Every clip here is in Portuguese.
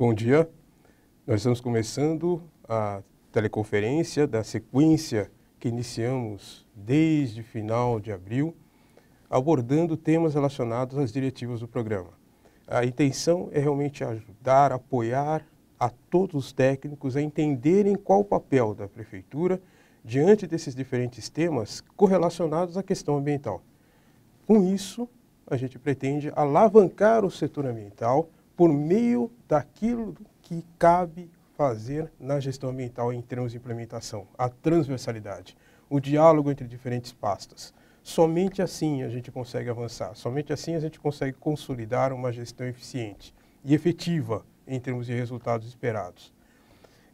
Bom dia. Nós estamos começando a teleconferência da sequência que iniciamos desde final de abril, abordando temas relacionados às diretivas do programa. A intenção é realmente ajudar, apoiar a todos os técnicos a entenderem qual o papel da prefeitura diante desses diferentes temas correlacionados à questão ambiental. Com isso, a gente pretende alavancar o setor ambiental por meio daquilo que cabe fazer na gestão ambiental em termos de implementação, a transversalidade, o diálogo entre diferentes pastas. Somente assim a gente consegue avançar, somente assim a gente consegue consolidar uma gestão eficiente e efetiva em termos de resultados esperados.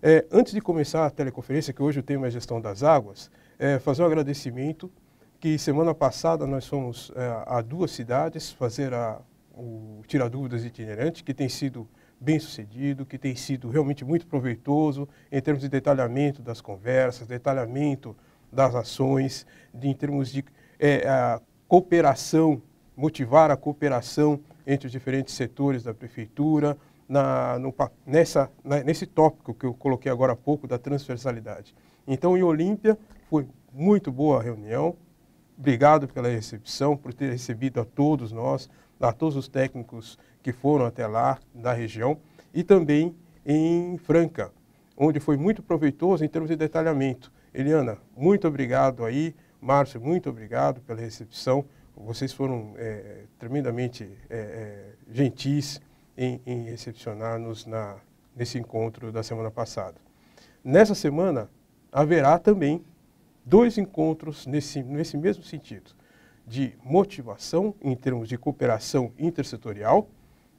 É, antes de começar a teleconferência, que hoje o tema é gestão das águas, é, fazer um agradecimento que semana passada nós fomos é, a duas cidades fazer a o Tira Dúvidas Itinerante, que tem sido bem sucedido, que tem sido realmente muito proveitoso em termos de detalhamento das conversas, detalhamento das ações, de, em termos de é, a cooperação, motivar a cooperação entre os diferentes setores da prefeitura, na, no, nessa, na, nesse tópico que eu coloquei agora há pouco da transversalidade. Então, em Olímpia, foi muito boa a reunião. Obrigado pela recepção, por ter recebido a todos nós a todos os técnicos que foram até lá, da região, e também em Franca, onde foi muito proveitoso em termos de detalhamento. Eliana, muito obrigado aí. Márcio, muito obrigado pela recepção. Vocês foram é, tremendamente é, gentis em, em recepcionar-nos nesse encontro da semana passada. Nessa semana, haverá também dois encontros nesse, nesse mesmo sentido de motivação em termos de cooperação intersetorial,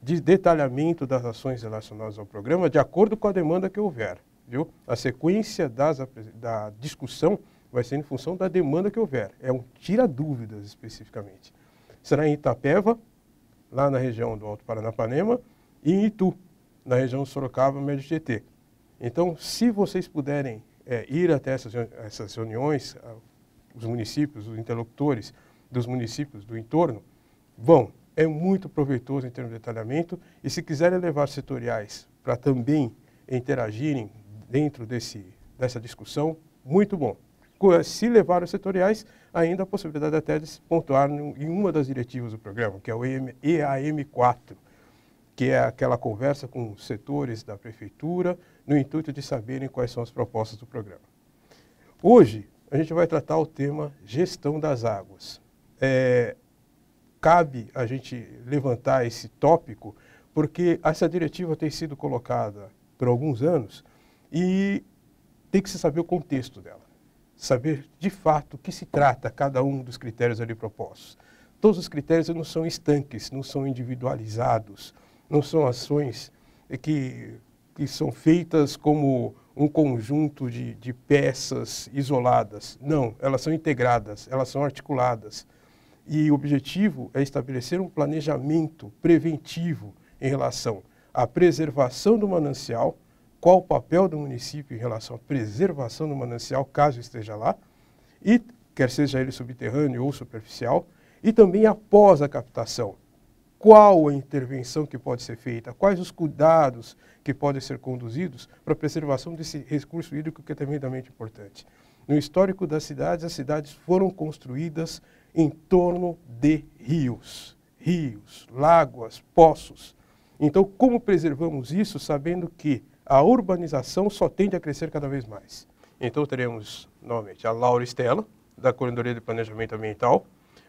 de detalhamento das ações relacionadas ao programa, de acordo com a demanda que houver. Viu? A sequência das, da discussão vai ser em função da demanda que houver. É um tira-dúvidas especificamente. Será em Itapeva, lá na região do Alto Paranapanema, e em Itu, na região de Sorocaba, Médio GT. Então, se vocês puderem é, ir até essas, essas reuniões, ah, os municípios, os interlocutores, dos municípios do entorno, vão. É muito proveitoso em termos de detalhamento e se quiserem levar setoriais para também interagirem dentro desse, dessa discussão, muito bom. Se levar os setoriais, ainda a possibilidade até de se pontuar em uma das diretivas do programa, que é o EAM4, que é aquela conversa com os setores da prefeitura no intuito de saberem quais são as propostas do programa. Hoje, a gente vai tratar o tema gestão das águas é, cabe a gente levantar esse tópico, porque essa diretiva tem sido colocada por alguns anos e tem que se saber o contexto dela, saber de fato o que se trata cada um dos critérios ali propostos. Todos os critérios não são estanques, não são individualizados, não são ações que, que são feitas como um conjunto de, de peças isoladas. Não, elas são integradas, elas são articuladas e o objetivo é estabelecer um planejamento preventivo em relação à preservação do manancial, qual o papel do município em relação à preservação do manancial, caso esteja lá, e quer seja ele subterrâneo ou superficial, e também após a captação. Qual a intervenção que pode ser feita, quais os cuidados que podem ser conduzidos para a preservação desse recurso hídrico que é tremendamente importante. No histórico das cidades, as cidades foram construídas em torno de rios, rios, lagoas, poços. Então, como preservamos isso sabendo que a urbanização só tende a crescer cada vez mais? Então, teremos novamente a Laura Estela, da Coordenadoria de Planejamento Ambiental,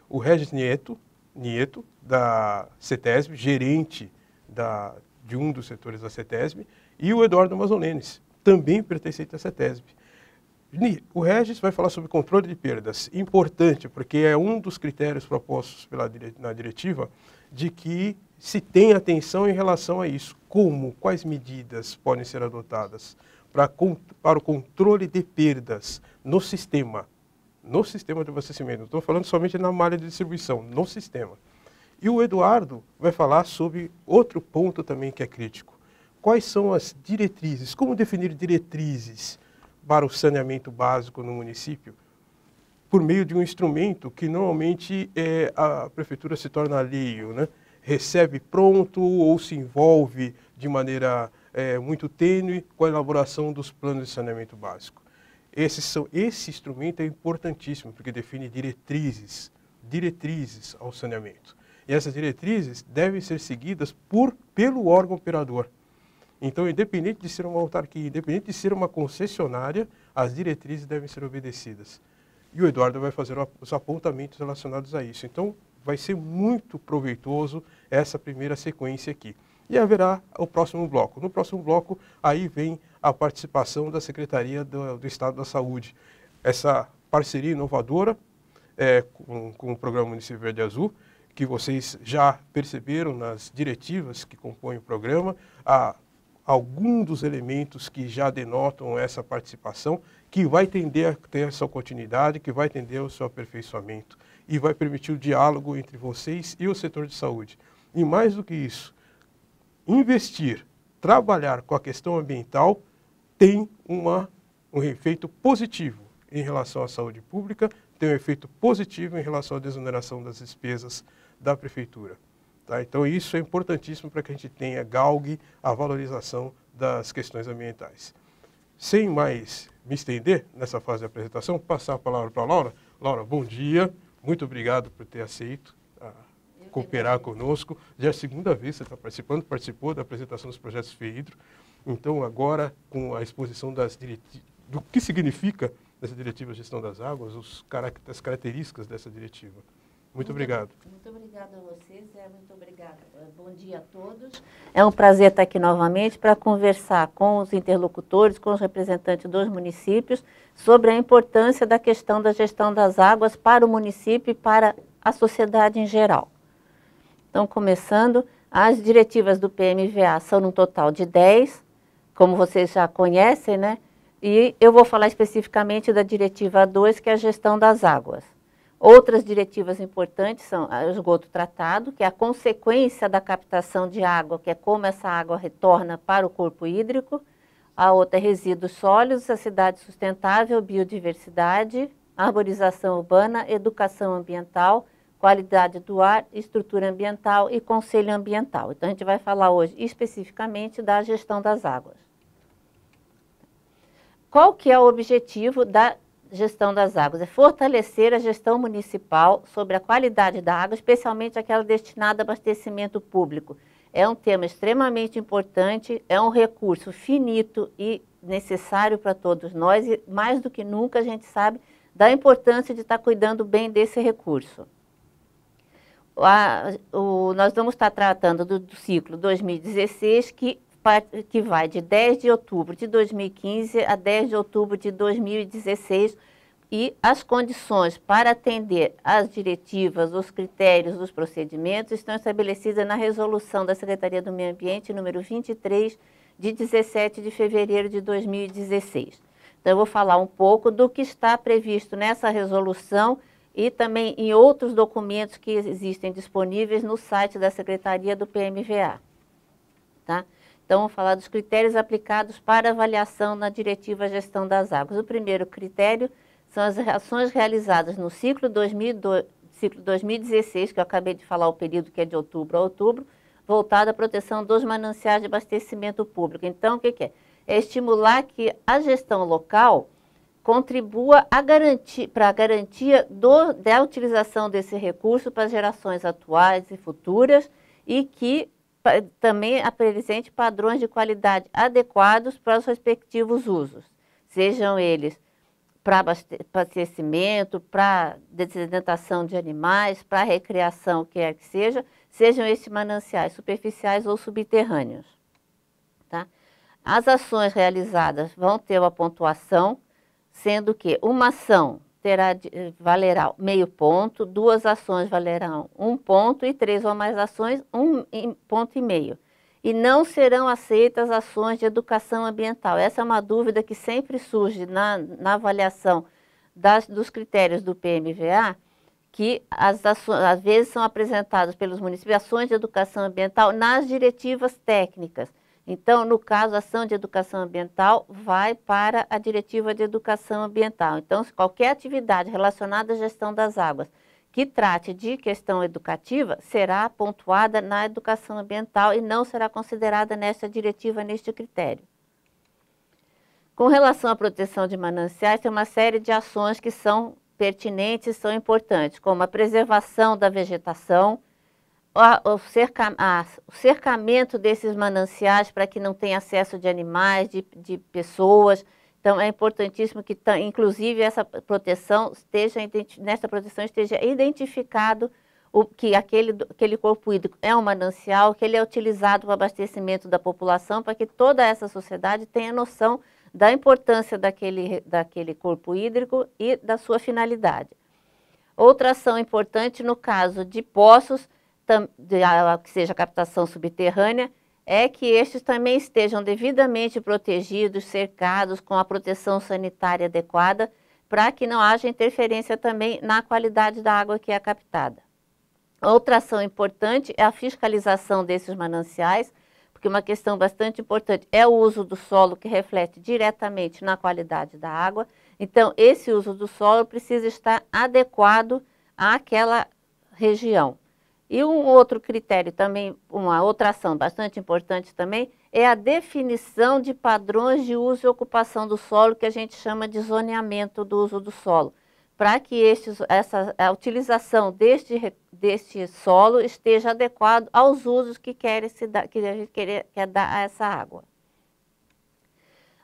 o Regis Nieto, Nieto da CETESB, gerente da, de um dos setores da CETESB, e o Eduardo Mazolenes, também pertencente à CETESB. O Regis vai falar sobre controle de perdas. Importante, porque é um dos critérios propostos pela, na diretiva de que se tem atenção em relação a isso. Como, quais medidas podem ser adotadas para, para o controle de perdas no sistema, no sistema de abastecimento. Não estou falando somente na malha de distribuição, no sistema. E o Eduardo vai falar sobre outro ponto também que é crítico. Quais são as diretrizes? Como definir diretrizes? para o saneamento básico no município por meio de um instrumento que normalmente é, a prefeitura se torna alheio, né? recebe pronto ou se envolve de maneira é, muito tênue com a elaboração dos planos de saneamento básico. Esse, são, esse instrumento é importantíssimo porque define diretrizes, diretrizes ao saneamento. E essas diretrizes devem ser seguidas por, pelo órgão operador. Então, independente de ser uma autarquia, independente de ser uma concessionária, as diretrizes devem ser obedecidas. E o Eduardo vai fazer os apontamentos relacionados a isso. Então, vai ser muito proveitoso essa primeira sequência aqui. E haverá o próximo bloco. No próximo bloco, aí vem a participação da Secretaria do, do Estado da Saúde. Essa parceria inovadora é, com, com o Programa Município Verde Azul, que vocês já perceberam nas diretivas que compõem o programa, a algum dos elementos que já denotam essa participação, que vai tender a ter essa continuidade, que vai tender o seu aperfeiçoamento e vai permitir o diálogo entre vocês e o setor de saúde. E mais do que isso, investir, trabalhar com a questão ambiental tem uma, um efeito positivo em relação à saúde pública, tem um efeito positivo em relação à desoneração das despesas da prefeitura. Tá? Então, isso é importantíssimo para que a gente tenha, galgue a valorização das questões ambientais. Sem mais me estender nessa fase de apresentação, passar a palavra para a Laura. Laura, bom dia. Muito obrigado por ter aceito ah, cooperar conosco. Já é a segunda vez que você está participando, participou da apresentação dos projetos FEIDRO. Então, agora, com a exposição das do que significa essa diretiva de gestão das águas, os as características dessa diretiva. Muito obrigado. Muito obrigado a vocês, é, muito obrigado. É, bom dia a todos. É um prazer estar aqui novamente para conversar com os interlocutores, com os representantes dos municípios, sobre a importância da questão da gestão das águas para o município e para a sociedade em geral. Então, começando, as diretivas do PMVA são no total de 10, como vocês já conhecem, né? E eu vou falar especificamente da diretiva 2, que é a gestão das águas. Outras diretivas importantes são o esgoto tratado, que é a consequência da captação de água, que é como essa água retorna para o corpo hídrico. A outra é resíduos sólidos, a cidade sustentável, biodiversidade, arborização urbana, educação ambiental, qualidade do ar, estrutura ambiental e conselho ambiental. Então, a gente vai falar hoje especificamente da gestão das águas. Qual que é o objetivo da gestão das águas, é fortalecer a gestão municipal sobre a qualidade da água, especialmente aquela destinada a abastecimento público. É um tema extremamente importante, é um recurso finito e necessário para todos nós e mais do que nunca a gente sabe da importância de estar cuidando bem desse recurso. A, o, nós vamos estar tratando do, do ciclo 2016, que que vai de 10 de outubro de 2015 a 10 de outubro de 2016 e as condições para atender às diretivas, os critérios, os procedimentos estão estabelecidas na resolução da Secretaria do Meio Ambiente número 23 de 17 de fevereiro de 2016. Então eu vou falar um pouco do que está previsto nessa resolução e também em outros documentos que existem disponíveis no site da Secretaria do PMVA. Tá? Então, vou falar dos critérios aplicados para avaliação na diretiva gestão das águas. O primeiro critério são as ações realizadas no ciclo, 2002, ciclo 2016, que eu acabei de falar, o período que é de outubro a outubro, voltado à proteção dos mananciais de abastecimento público. Então, o que, que é? É estimular que a gestão local contribua para a garantia, garantia do, da utilização desse recurso para gerações atuais e futuras e que também apresente padrões de qualidade adequados para os respectivos usos, sejam eles para abastecimento, para desidentação de animais, para recreação, o que é que seja, sejam esses mananciais superficiais ou subterrâneos. Tá? As ações realizadas vão ter uma pontuação, sendo que uma ação terá eh, valerá meio ponto, duas ações valerão um ponto e três ou mais ações, um ponto e meio. E não serão aceitas ações de educação ambiental. Essa é uma dúvida que sempre surge na, na avaliação das, dos critérios do PMVA, que as ações, às vezes são apresentadas pelos municípios ações de educação ambiental nas diretivas técnicas. Então, no caso, a ação de educação ambiental vai para a diretiva de educação ambiental. Então, qualquer atividade relacionada à gestão das águas que trate de questão educativa será pontuada na educação ambiental e não será considerada nesta diretiva, neste critério. Com relação à proteção de mananciais, tem uma série de ações que são pertinentes, e são importantes, como a preservação da vegetação, o, cerca, a, o cercamento desses mananciais para que não tenha acesso de animais, de, de pessoas. Então, é importantíssimo que, inclusive, essa proteção esteja, nesta proteção esteja identificado o, que aquele, aquele corpo hídrico é um manancial, que ele é utilizado para abastecimento da população, para que toda essa sociedade tenha noção da importância daquele, daquele corpo hídrico e da sua finalidade. Outra ação importante no caso de poços que seja captação subterrânea, é que estes também estejam devidamente protegidos, cercados com a proteção sanitária adequada, para que não haja interferência também na qualidade da água que é captada. Outra ação importante é a fiscalização desses mananciais, porque uma questão bastante importante é o uso do solo que reflete diretamente na qualidade da água. Então, esse uso do solo precisa estar adequado àquela região. E um outro critério também, uma outra ação bastante importante também, é a definição de padrões de uso e ocupação do solo, que a gente chama de zoneamento do uso do solo, para que estes, essa, a utilização deste, deste solo esteja adequado aos usos que, quer se que a gente quer, quer dar a essa água.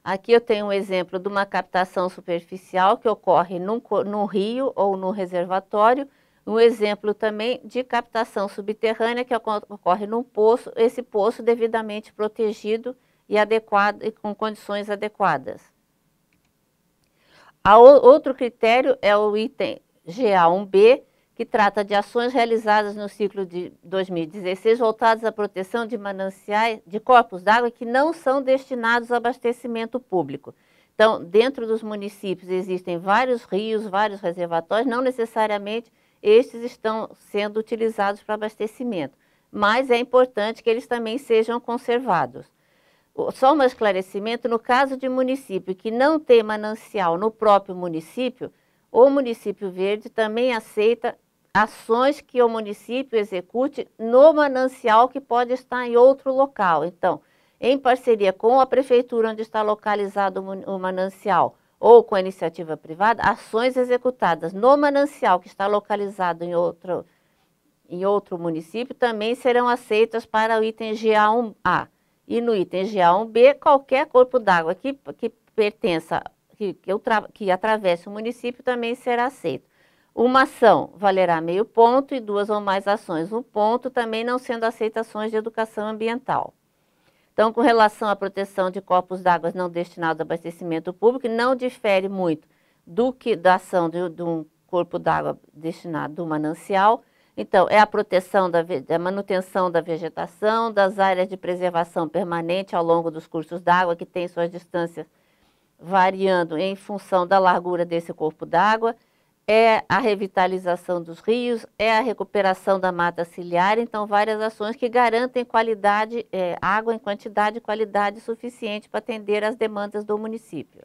Aqui eu tenho um exemplo de uma captação superficial que ocorre num, num rio ou num reservatório, um exemplo também de captação subterrânea que ocorre num poço, esse poço devidamente protegido e adequado e com condições adequadas. A outro critério é o item GA1B, que trata de ações realizadas no ciclo de 2016 voltadas à proteção de mananciais, de corpos d'água que não são destinados ao abastecimento público. Então, dentro dos municípios existem vários rios, vários reservatórios, não necessariamente estes estão sendo utilizados para abastecimento, mas é importante que eles também sejam conservados. Só um esclarecimento, no caso de município que não tem manancial no próprio município, o município verde também aceita ações que o município execute no manancial que pode estar em outro local. Então, em parceria com a prefeitura onde está localizado o manancial, ou com a iniciativa privada, ações executadas no manancial que está localizado em outro, em outro município também serão aceitas para o item GA1A. E no item GA1B, qualquer corpo d'água que, que pertença, que, que, que atravesse o município também será aceito. Uma ação valerá meio ponto e duas ou mais ações um ponto, também não sendo aceitações de educação ambiental. Então, com relação à proteção de corpos d'água não destinados ao abastecimento público, não difere muito do que da ação de, de um corpo d'água destinado do manancial. Então, é a proteção da, da, é manutenção da vegetação, das áreas de preservação permanente ao longo dos cursos d'água, que têm suas distâncias variando em função da largura desse corpo d'água é a revitalização dos rios, é a recuperação da mata ciliar, então várias ações que garantem qualidade, é, água em quantidade e qualidade suficiente para atender às demandas do município.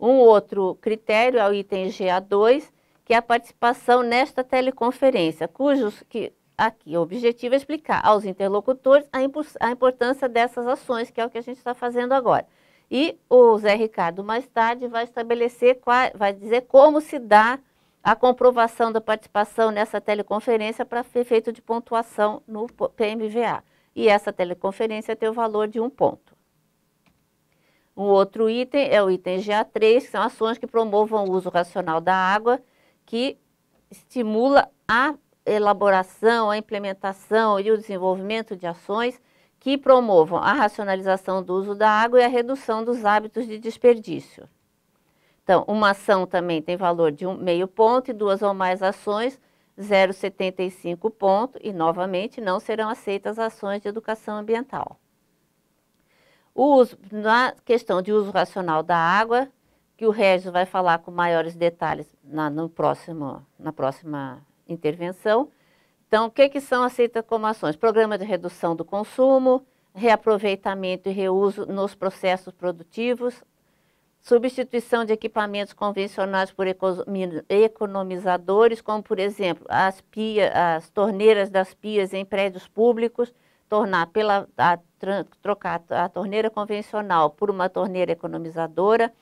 Um outro critério é o item GA2, que é a participação nesta teleconferência, cujos que aqui o objetivo é explicar aos interlocutores a, a importância dessas ações, que é o que a gente está fazendo agora. E o Zé Ricardo, mais tarde, vai estabelecer, vai dizer como se dá a comprovação da participação nessa teleconferência para efeito de pontuação no PMVA. E essa teleconferência tem o valor de um ponto. Um outro item é o item GA3, que são ações que promovam o uso racional da água, que estimula a elaboração, a implementação e o desenvolvimento de ações que promovam a racionalização do uso da água e a redução dos hábitos de desperdício. Então, uma ação também tem valor de um meio ponto e duas ou mais ações, 0,75 ponto, e novamente não serão aceitas ações de educação ambiental. O uso, na questão de uso racional da água, que o Regis vai falar com maiores detalhes na, no próximo, na próxima intervenção, então, o que, que são aceitas como ações? Programa de redução do consumo, reaproveitamento e reuso nos processos produtivos, substituição de equipamentos convencionais por economizadores, como, por exemplo, as, pia, as torneiras das pias em prédios públicos, tornar pela, a, trocar a torneira convencional por uma torneira economizadora,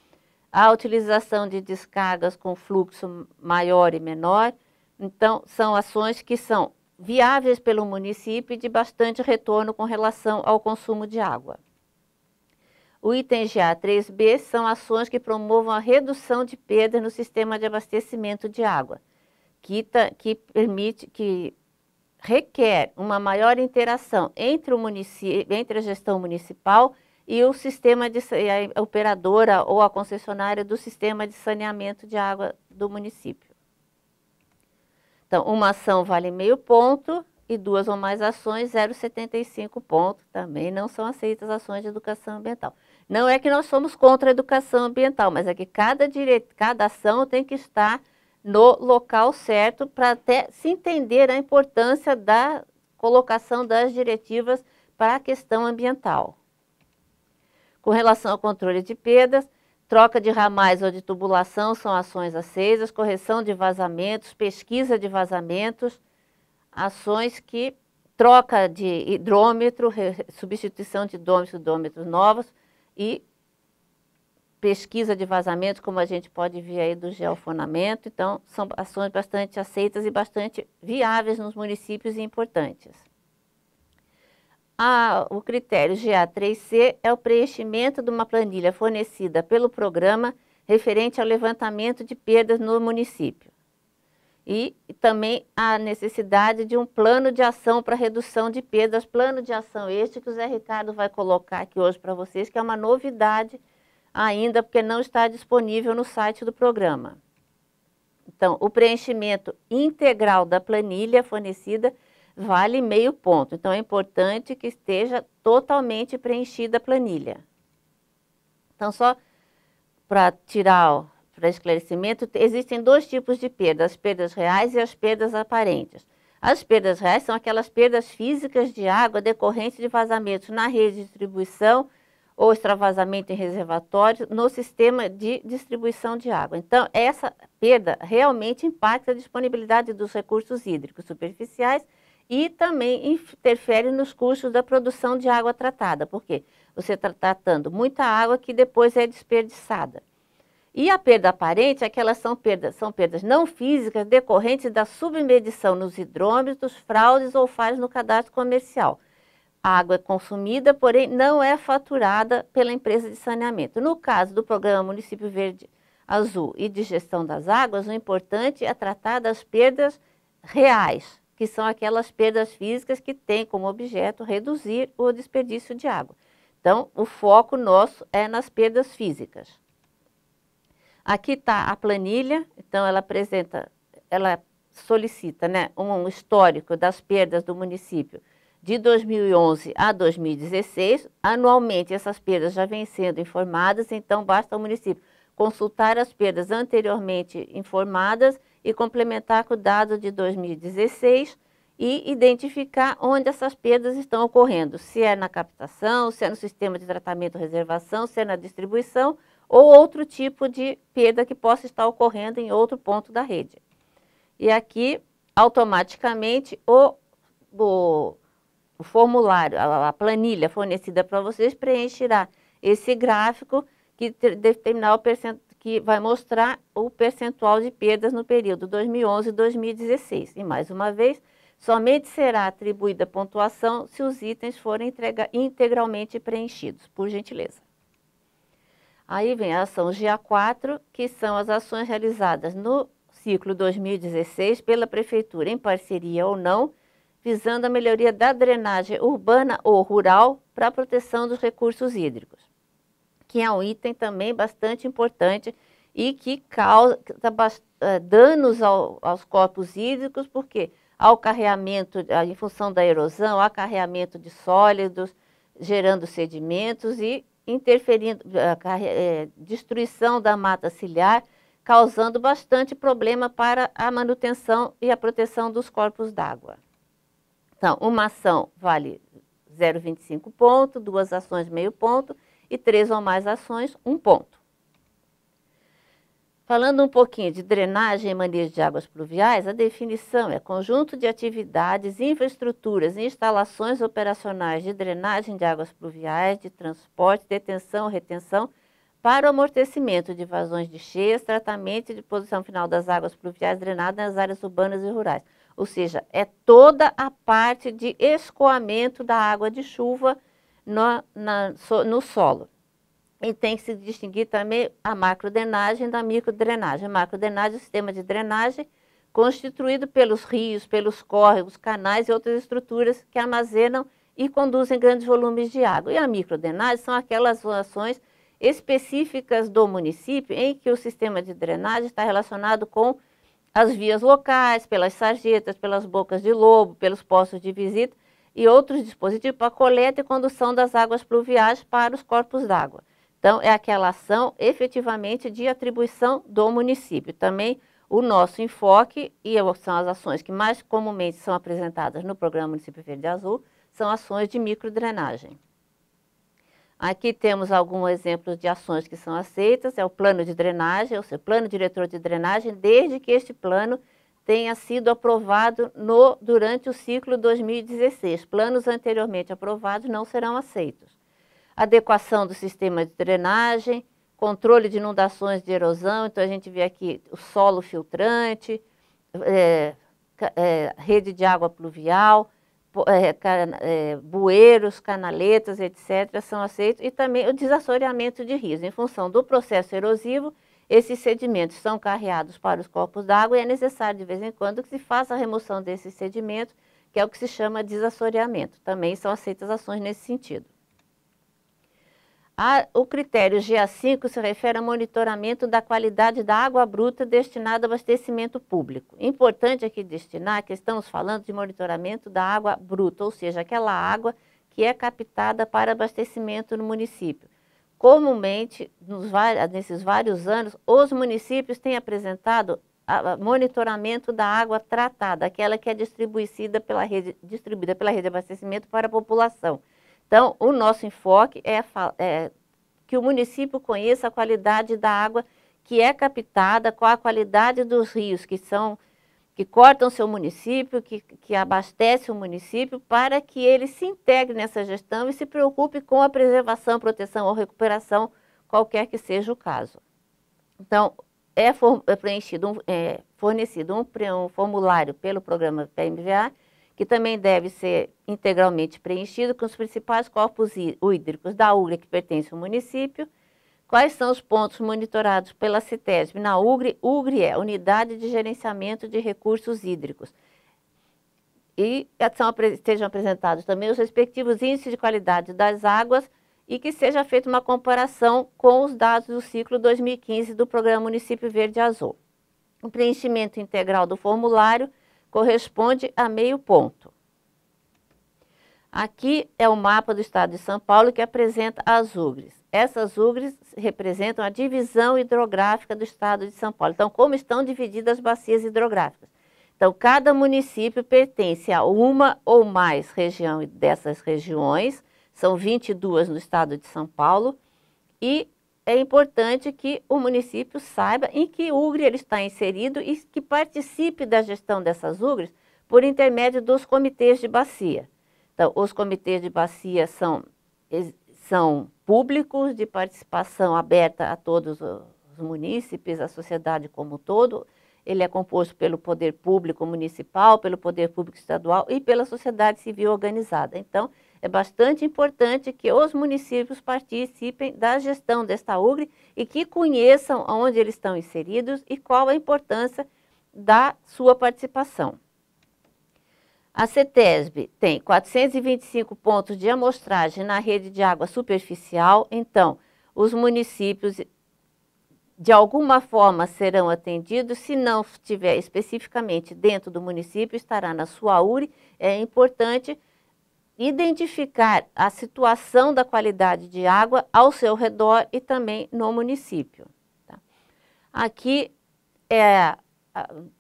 a utilização de descargas com fluxo maior e menor. Então, são ações que são viáveis pelo município e de bastante retorno com relação ao consumo de água. O item GA3B são ações que promovam a redução de perdas no sistema de abastecimento de água, que, que permite que requer uma maior interação entre, o município, entre a gestão municipal e o sistema de a operadora ou a concessionária do sistema de saneamento de água do município. Então, uma ação vale meio ponto e duas ou mais ações, 0,75 ponto. Também não são aceitas ações de educação ambiental. Não é que nós somos contra a educação ambiental, mas é que cada, dire... cada ação tem que estar no local certo para até se entender a importância da colocação das diretivas para a questão ambiental. Com relação ao controle de perdas, Troca de ramais ou de tubulação são ações acesas, correção de vazamentos, pesquisa de vazamentos, ações que troca de hidrômetro, substituição de hidrômetros, hidrômetros novos e pesquisa de vazamentos, como a gente pode ver aí do geofonamento. Então, são ações bastante aceitas e bastante viáveis nos municípios e importantes o critério GA3C é o preenchimento de uma planilha fornecida pelo programa referente ao levantamento de perdas no município. E também a necessidade de um plano de ação para redução de perdas, plano de ação este que o Zé Ricardo vai colocar aqui hoje para vocês, que é uma novidade ainda, porque não está disponível no site do programa. Então, o preenchimento integral da planilha fornecida vale meio ponto. Então, é importante que esteja totalmente preenchida a planilha. Então, só para tirar, para esclarecimento, existem dois tipos de perdas, as perdas reais e as perdas aparentes. As perdas reais são aquelas perdas físicas de água decorrentes de vazamentos na rede de distribuição ou extravasamento em reservatórios no sistema de distribuição de água. Então, essa perda realmente impacta a disponibilidade dos recursos hídricos superficiais e também interfere nos custos da produção de água tratada, porque você está tratando muita água que depois é desperdiçada. E a perda aparente, aquelas é são perdas, são perdas não físicas decorrentes da submedição nos hidrômetros, fraudes ou falhas no cadastro comercial. A água é consumida, porém não é faturada pela empresa de saneamento. No caso do programa Município Verde Azul e de Gestão das Águas, o importante é tratar das perdas reais, que são aquelas perdas físicas que têm como objeto reduzir o desperdício de água. Então, o foco nosso é nas perdas físicas. Aqui está a planilha, então ela apresenta, ela solicita né, um histórico das perdas do município de 2011 a 2016. Anualmente, essas perdas já vêm sendo informadas, então basta o município consultar as perdas anteriormente informadas e complementar com o dado de 2016 e identificar onde essas perdas estão ocorrendo, se é na captação, se é no sistema de tratamento reservação, se é na distribuição ou outro tipo de perda que possa estar ocorrendo em outro ponto da rede. E aqui, automaticamente, o, o, o formulário, a, a planilha fornecida para vocês preencherá esse gráfico que determinar o percent que vai mostrar o percentual de perdas no período 2011 2016. E mais uma vez, somente será atribuída pontuação se os itens forem entrega, integralmente preenchidos, por gentileza. Aí vem a ação GA4, que são as ações realizadas no ciclo 2016 pela Prefeitura, em parceria ou não, visando a melhoria da drenagem urbana ou rural para a proteção dos recursos hídricos que é um item também bastante importante e que causa eh, danos ao, aos corpos hídricos, porque ao carreamento, em função da erosão, ao carreamento de sólidos, gerando sedimentos e interferindo, eh, eh, destruição da mata ciliar, causando bastante problema para a manutenção e a proteção dos corpos d'água. Então, uma ação vale 0,25 ponto, duas ações meio ponto e três ou mais ações, um ponto. Falando um pouquinho de drenagem e manejo de águas pluviais, a definição é conjunto de atividades, infraestruturas e instalações operacionais de drenagem de águas pluviais, de transporte, detenção, retenção, para o amortecimento de vazões de cheias, tratamento e disposição final das águas pluviais drenadas nas áreas urbanas e rurais. Ou seja, é toda a parte de escoamento da água de chuva no, na, no solo. E tem que se distinguir também a macrodrenagem da microdrenagem. A macrodrenagem é o sistema de drenagem constituído pelos rios, pelos córregos, canais e outras estruturas que armazenam e conduzem grandes volumes de água. E a microdrenagem são aquelas ações específicas do município em que o sistema de drenagem está relacionado com as vias locais, pelas sarjetas, pelas bocas de lobo, pelos postos de visita, e outros dispositivos para coleta e condução das águas pluviais para os corpos d'água. Então, é aquela ação efetivamente de atribuição do município. Também o nosso enfoque, e são as ações que mais comumente são apresentadas no programa Município Verde Azul, são ações de microdrenagem. Aqui temos alguns exemplos de ações que são aceitas, é o plano de drenagem, ou seja, plano diretor de drenagem, desde que este plano tenha sido aprovado no, durante o ciclo 2016. Planos anteriormente aprovados não serão aceitos. Adequação do sistema de drenagem, controle de inundações de erosão, então a gente vê aqui o solo filtrante, é, é, rede de água pluvial, é, can, é, bueiros, canaletas, etc., são aceitos, e também o desassoreamento de rios, em função do processo erosivo esses sedimentos são carreados para os corpos d'água e é necessário, de vez em quando, que se faça a remoção desses sedimentos, que é o que se chama desassoreamento. Também são aceitas ações nesse sentido. A, o critério GA5 se refere ao monitoramento da qualidade da água bruta destinada ao abastecimento público. Importante aqui destinar que estamos falando de monitoramento da água bruta, ou seja, aquela água que é captada para abastecimento no município. Comumente, nos nesses vários anos, os municípios têm apresentado monitoramento da água tratada, aquela que é distribuída pela rede, distribuída pela rede de abastecimento para a população. Então, o nosso enfoque é, é que o município conheça a qualidade da água que é captada, qual a qualidade dos rios que são que cortam seu município, que, que abastece o município, para que ele se integre nessa gestão e se preocupe com a preservação, proteção ou recuperação, qualquer que seja o caso. Então, é, for, é preenchido um, é, fornecido um, um formulário pelo programa PMVA, que também deve ser integralmente preenchido com os principais corpos hídricos da UGRA que pertence ao município, Quais são os pontos monitorados pela CITESB na UGRE? UGRE é Unidade de Gerenciamento de Recursos Hídricos. E é, são, sejam apresentados também os respectivos índices de qualidade das águas e que seja feita uma comparação com os dados do ciclo 2015 do Programa Município Verde Azul. O preenchimento integral do formulário corresponde a meio ponto. Aqui é o mapa do estado de São Paulo que apresenta as UGRES. Essas UGRs representam a divisão hidrográfica do estado de São Paulo. Então, como estão divididas as bacias hidrográficas? Então, cada município pertence a uma ou mais região dessas regiões, são 22 no estado de São Paulo, e é importante que o município saiba em que UGRE ele está inserido e que participe da gestão dessas UGRES por intermédio dos comitês de bacia. Então, os comitês de bacia são, são públicos, de participação aberta a todos os munícipes, a sociedade como um todo. Ele é composto pelo poder público municipal, pelo poder público estadual e pela sociedade civil organizada. Então, é bastante importante que os municípios participem da gestão desta UGRE e que conheçam onde eles estão inseridos e qual a importância da sua participação. A CETESB tem 425 pontos de amostragem na rede de água superficial, então os municípios de alguma forma serão atendidos, se não estiver especificamente dentro do município, estará na sua URI. É importante identificar a situação da qualidade de água ao seu redor e também no município. Tá? Aqui é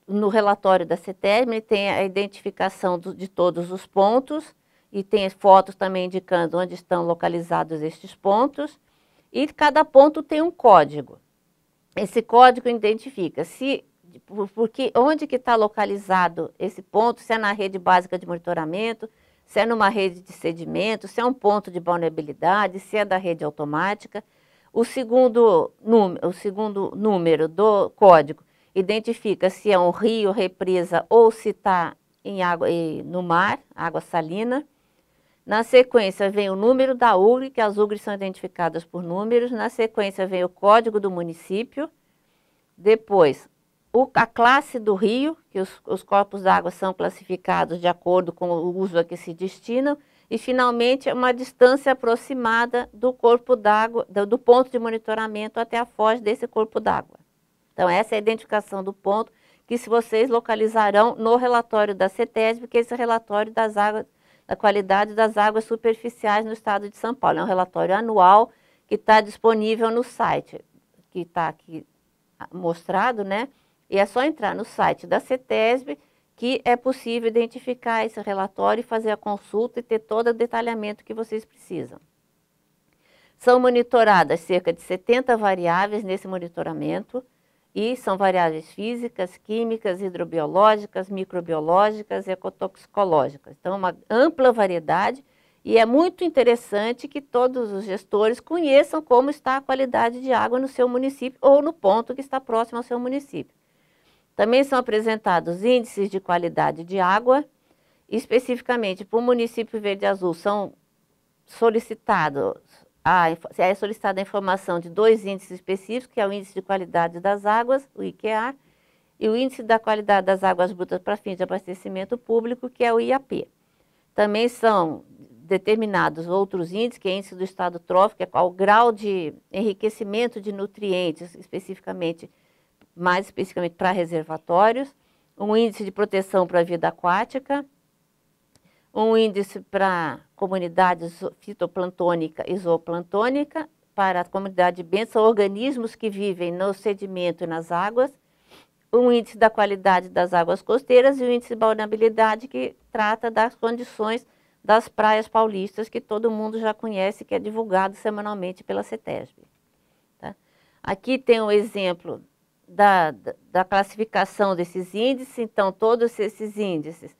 no relatório da CETESM tem a identificação do, de todos os pontos e tem fotos também indicando onde estão localizados estes pontos. E cada ponto tem um código. Esse código identifica se porque onde que está localizado esse ponto, se é na rede básica de monitoramento, se é numa rede de sedimento, se é um ponto de vulnerabilidade, se é da rede automática. O segundo, número, o segundo número do código identifica se é um rio, represa ou se está em água, no mar, água salina. Na sequência vem o número da UGRE, que as UGRES são identificadas por números. Na sequência vem o código do município. Depois, o, a classe do rio, que os, os corpos d'água são classificados de acordo com o uso a que se destinam. E, finalmente, uma distância aproximada do corpo d'água, do, do ponto de monitoramento até a foz desse corpo d'água. Então, essa é a identificação do ponto que se vocês localizarão no relatório da CETESB, que é esse relatório das águas, da qualidade das águas superficiais no estado de São Paulo. É um relatório anual que está disponível no site, que está aqui ah, mostrado, né? E é só entrar no site da CETESB que é possível identificar esse relatório e fazer a consulta e ter todo o detalhamento que vocês precisam. São monitoradas cerca de 70 variáveis nesse monitoramento, e são variáveis físicas, químicas, hidrobiológicas, microbiológicas e ecotoxicológicas. Então, é uma ampla variedade e é muito interessante que todos os gestores conheçam como está a qualidade de água no seu município ou no ponto que está próximo ao seu município. Também são apresentados índices de qualidade de água, especificamente para o município Verde Azul, são solicitados a, é solicitada a informação de dois índices específicos, que é o índice de qualidade das águas, o IQAR, e o índice da qualidade das águas brutas para fins de abastecimento público, que é o IAP. Também são determinados outros índices, que é índice do estado trófico, que é qual o grau de enriquecimento de nutrientes, especificamente, mais especificamente para reservatórios, um índice de proteção para a vida aquática, um índice para comunidades fitoplantônica e zooplantônica, para a comunidade de bens, organismos que vivem no sedimento e nas águas, um índice da qualidade das águas costeiras e o um índice de balneabilidade, que trata das condições das praias paulistas, que todo mundo já conhece, que é divulgado semanalmente pela CETESB. Tá? Aqui tem um exemplo da, da, da classificação desses índices, então todos esses índices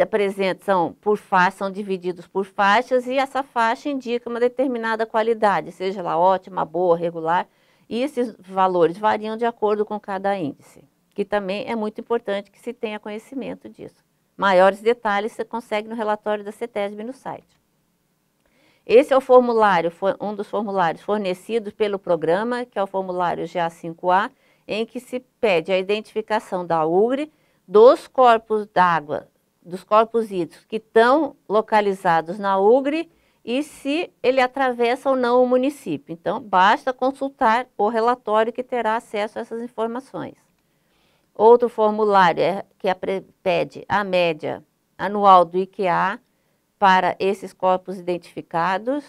apresentam por faixa, são divididos por faixas e essa faixa indica uma determinada qualidade, seja lá ótima, boa, regular, e esses valores variam de acordo com cada índice, que também é muito importante que se tenha conhecimento disso. Maiores detalhes você consegue no relatório da CETESB no site. Esse é o formulário, um dos formulários fornecidos pelo programa, que é o formulário GA5A, em que se pede a identificação da UGRE, dos corpos d'água dos corpos hídricos que estão localizados na UGRE e se ele atravessa ou não o município. Então, basta consultar o relatório que terá acesso a essas informações. Outro formulário é que é pede a média anual do IKEA para esses corpos identificados.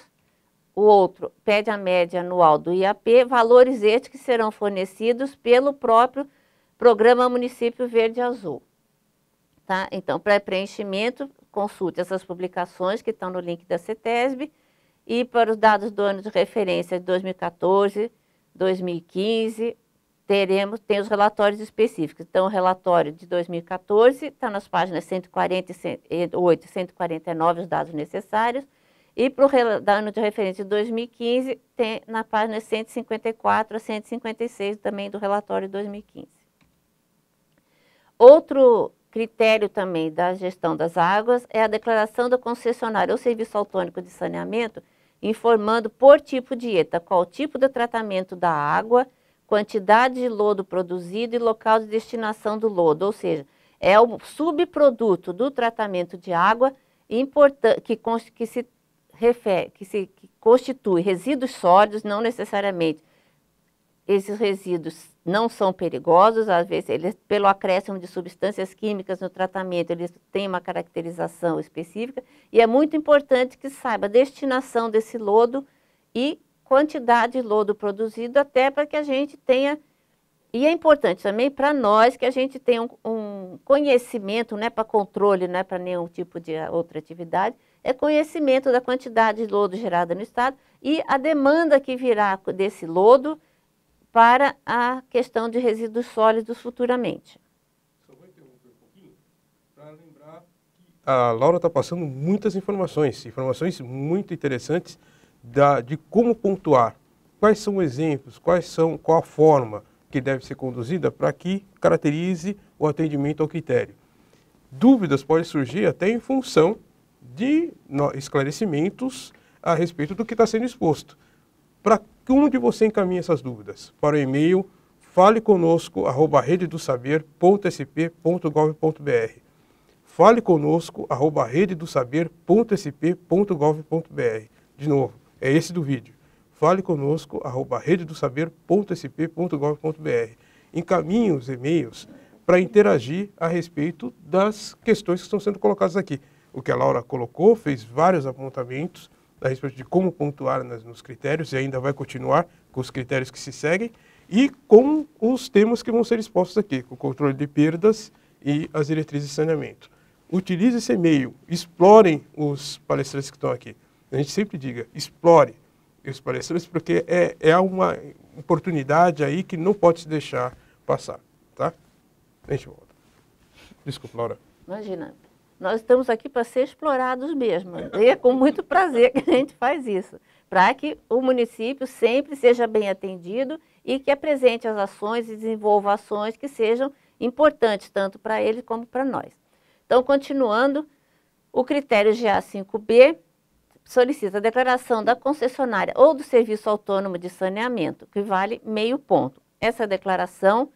O outro pede a média anual do IAP, valores estes que serão fornecidos pelo próprio Programa Município Verde Azul. Tá? Então, para preenchimento, consulte essas publicações que estão no link da CETESB e para os dados do ano de referência de 2014, 2015, teremos, tem os relatórios específicos. Então, o relatório de 2014 está nas páginas 148 e 149 eh, os dados necessários. E para o ano de referência de 2015, tem na página 154 a 156 também do relatório de 2015. Outro critério também da gestão das águas é a declaração do concessionário ou serviço autônico de saneamento, informando por tipo de ETA qual tipo de tratamento da água, quantidade de lodo produzido e local de destinação do lodo, ou seja, é o subproduto do tratamento de água que, que, se, refere, que se que constitui resíduos sólidos, não necessariamente esses resíduos não são perigosos, às vezes eles, pelo acréscimo de substâncias químicas no tratamento, eles têm uma caracterização específica e é muito importante que saiba a destinação desse lodo e quantidade de lodo produzido até para que a gente tenha e é importante também para nós que a gente tenha um, um conhecimento, não é para controle, não é para nenhum tipo de outra atividade, é conhecimento da quantidade de lodo gerada no estado e a demanda que virá desse lodo para a questão de resíduos sólidos futuramente. Só vou interromper um pouquinho para lembrar que a Laura está passando muitas informações, informações muito interessantes da, de como pontuar, quais são exemplos, quais são, qual a forma que deve ser conduzida para que caracterize o atendimento ao critério. Dúvidas podem surgir até em função de esclarecimentos a respeito do que está sendo exposto. Para onde você encaminha essas dúvidas? Para o e-mail faleconosco@rededosaber.sp.gov.br. faleconosco@rededosaber.sp.gov.br. De novo, é esse do vídeo. faleconosco@rededosaber.sp.gov.br. Encaminhe os e-mails para interagir a respeito das questões que estão sendo colocadas aqui. O que a Laura colocou, fez vários apontamentos a respeito de como pontuar nas, nos critérios, e ainda vai continuar com os critérios que se seguem, e com os temas que vão ser expostos aqui, com o controle de perdas e as diretrizes de saneamento. Utilize esse e-mail, explorem os palestrantes que estão aqui. A gente sempre diga, explore os palestrantes, porque é, é uma oportunidade aí que não pode se deixar passar, tá? A gente volta. Desculpa, Laura. Imagina. Nós estamos aqui para ser explorados mesmo. E é com muito prazer que a gente faz isso, para que o município sempre seja bem atendido e que apresente as ações e desenvolva ações que sejam importantes tanto para ele como para nós. Então, continuando, o critério GA5B solicita a declaração da concessionária ou do Serviço Autônomo de Saneamento, que vale meio ponto. Essa declaração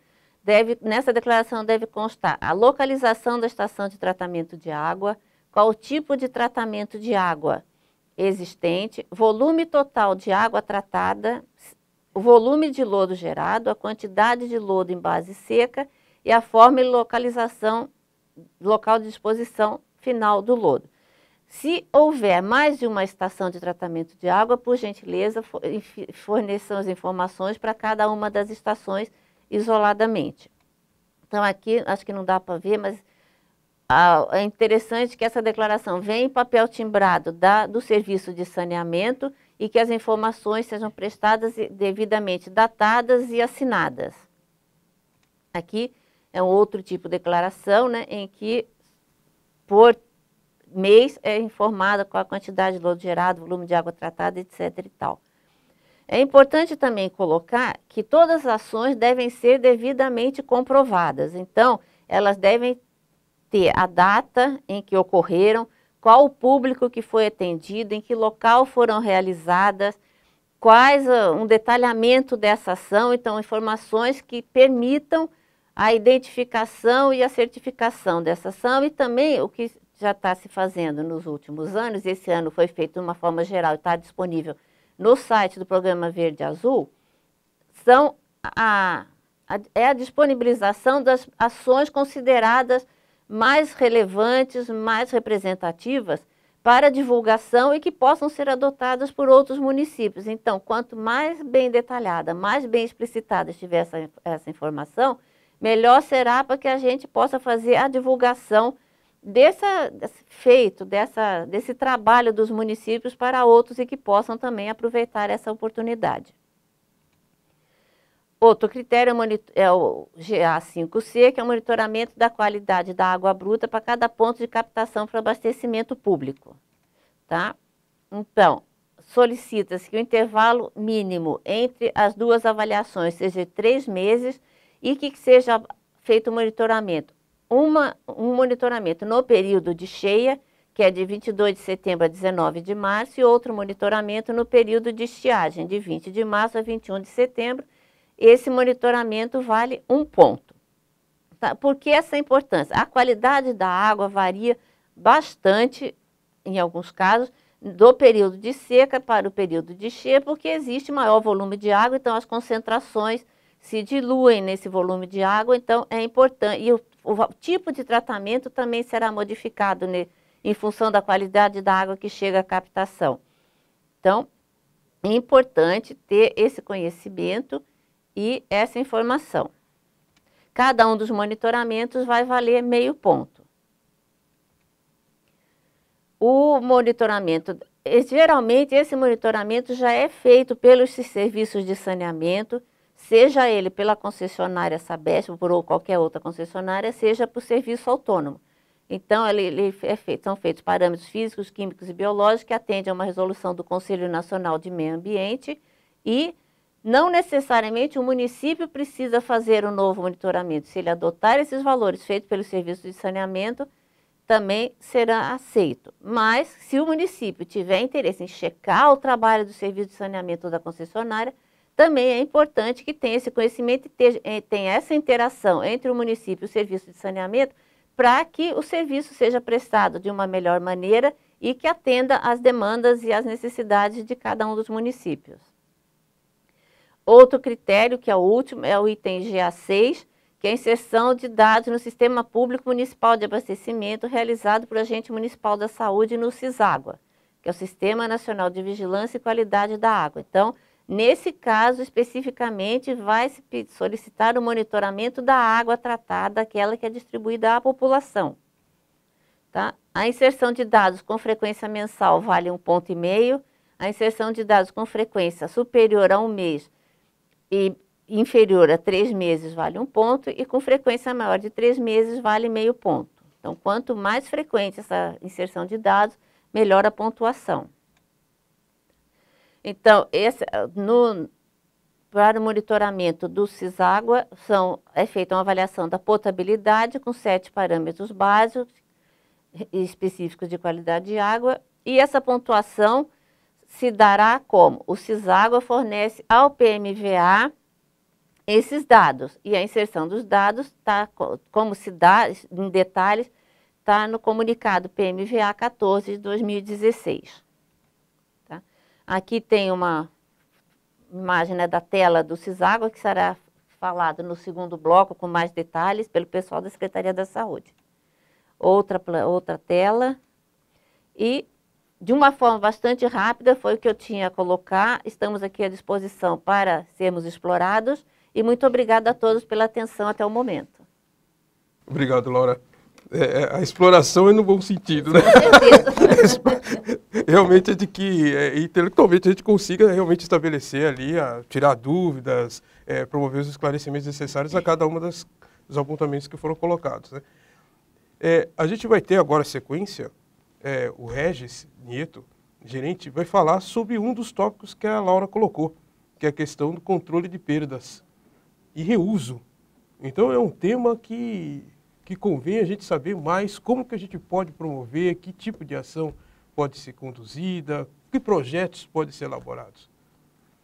deve, nessa declaração deve constar a localização da estação de tratamento de água, qual o tipo de tratamento de água existente, volume total de água tratada, o volume de lodo gerado, a quantidade de lodo em base seca e a forma e localização, local de disposição final do lodo. Se houver mais de uma estação de tratamento de água, por gentileza, forneçam as informações para cada uma das estações isoladamente. Então, aqui, acho que não dá para ver, mas ah, é interessante que essa declaração vem em papel timbrado da, do Serviço de Saneamento e que as informações sejam prestadas devidamente datadas e assinadas. Aqui é um outro tipo de declaração, né, em que por mês é informada qual a quantidade de lodo gerado, volume de água tratada, etc. e tal. É importante também colocar que todas as ações devem ser devidamente comprovadas. Então, elas devem ter a data em que ocorreram, qual o público que foi atendido, em que local foram realizadas, quais ah, um detalhamento dessa ação, então informações que permitam a identificação e a certificação dessa ação e também o que já está se fazendo nos últimos anos, esse ano foi feito de uma forma geral e está disponível no site do programa Verde Azul são a, a, é a disponibilização das ações consideradas mais relevantes, mais representativas para divulgação e que possam ser adotadas por outros municípios. Então, quanto mais bem detalhada, mais bem explicitada estiver essa, essa informação, melhor será para que a gente possa fazer a divulgação dessa, feito dessa, desse trabalho dos municípios para outros e que possam também aproveitar essa oportunidade. Outro critério é o é GA5C, que é o monitoramento da qualidade da água bruta para cada ponto de captação para abastecimento público. Tá? Então, solicita-se que o intervalo mínimo entre as duas avaliações seja três meses e que seja feito o monitoramento uma, um monitoramento no período de cheia, que é de 22 de setembro a 19 de março, e outro monitoramento no período de estiagem, de 20 de março a 21 de setembro. Esse monitoramento vale um ponto. Tá? Por que essa importância? A qualidade da água varia bastante, em alguns casos, do período de seca para o período de cheia, porque existe maior volume de água, então as concentrações se diluem nesse volume de água, então é importante, e o o tipo de tratamento também será modificado ne, né, em função da qualidade da água que chega à captação. Então, é importante ter esse conhecimento e essa informação. Cada um dos monitoramentos vai valer meio ponto. O monitoramento, geralmente esse monitoramento já é feito pelos serviços de saneamento, seja ele pela concessionária Sabesp ou qualquer outra concessionária, seja por serviço autônomo. Então, ele, ele é feito, são feitos parâmetros físicos, químicos e biológicos que atendem a uma resolução do Conselho Nacional de Meio Ambiente e não necessariamente o município precisa fazer o um novo monitoramento. Se ele adotar esses valores feitos pelo serviço de saneamento, também será aceito. Mas, se o município tiver interesse em checar o trabalho do serviço de saneamento da concessionária, também é importante que tenha esse conhecimento e eh, tenha essa interação entre o município e o serviço de saneamento para que o serviço seja prestado de uma melhor maneira e que atenda às demandas e às necessidades de cada um dos municípios. Outro critério, que é o último, é o item GA6, que é a inserção de dados no Sistema Público Municipal de Abastecimento realizado por agente municipal da saúde no SISÁGUA, que é o Sistema Nacional de Vigilância e Qualidade da Água. Então, Nesse caso, especificamente, vai se solicitar o monitoramento da água tratada, aquela que é distribuída à população. Tá? A inserção de dados com frequência mensal vale um ponto e meio, a inserção de dados com frequência superior a um mês e inferior a três meses vale um ponto e com frequência maior de três meses vale meio ponto. Então, quanto mais frequente essa inserção de dados, melhor a pontuação. Então, esse, ah, no, para o monitoramento do CISÁGUA, são, é feita uma avaliação da potabilidade com sete parâmetros básicos específicos de qualidade de água e essa pontuação se dará como? O CISÁGUA fornece ao PMVA esses dados e a inserção dos dados, tá, como se dá em detalhes, está no comunicado PMVA 14 de 2016. Aqui tem uma imagem né, da tela do CISAGO, que será falado no segundo bloco com mais detalhes pelo pessoal da Secretaria da Saúde. Outra, outra tela. E, de uma forma bastante rápida, foi o que eu tinha a colocar. Estamos aqui à disposição para sermos explorados. E muito obrigada a todos pela atenção até o momento. Obrigado, Laura. É, é a exploração é no bom sentido, né? Com certeza. realmente é de que é, intelectualmente a gente consiga realmente estabelecer ali, a, tirar dúvidas, é, promover os esclarecimentos necessários a cada uma das dos apontamentos que foram colocados. Né? É, a gente vai ter agora a sequência, é, o Regis Nieto, gerente, vai falar sobre um dos tópicos que a Laura colocou, que é a questão do controle de perdas e reuso. Então é um tema que que convém a gente saber mais como que a gente pode promover, que tipo de ação pode ser conduzida, que projetos podem ser elaborados.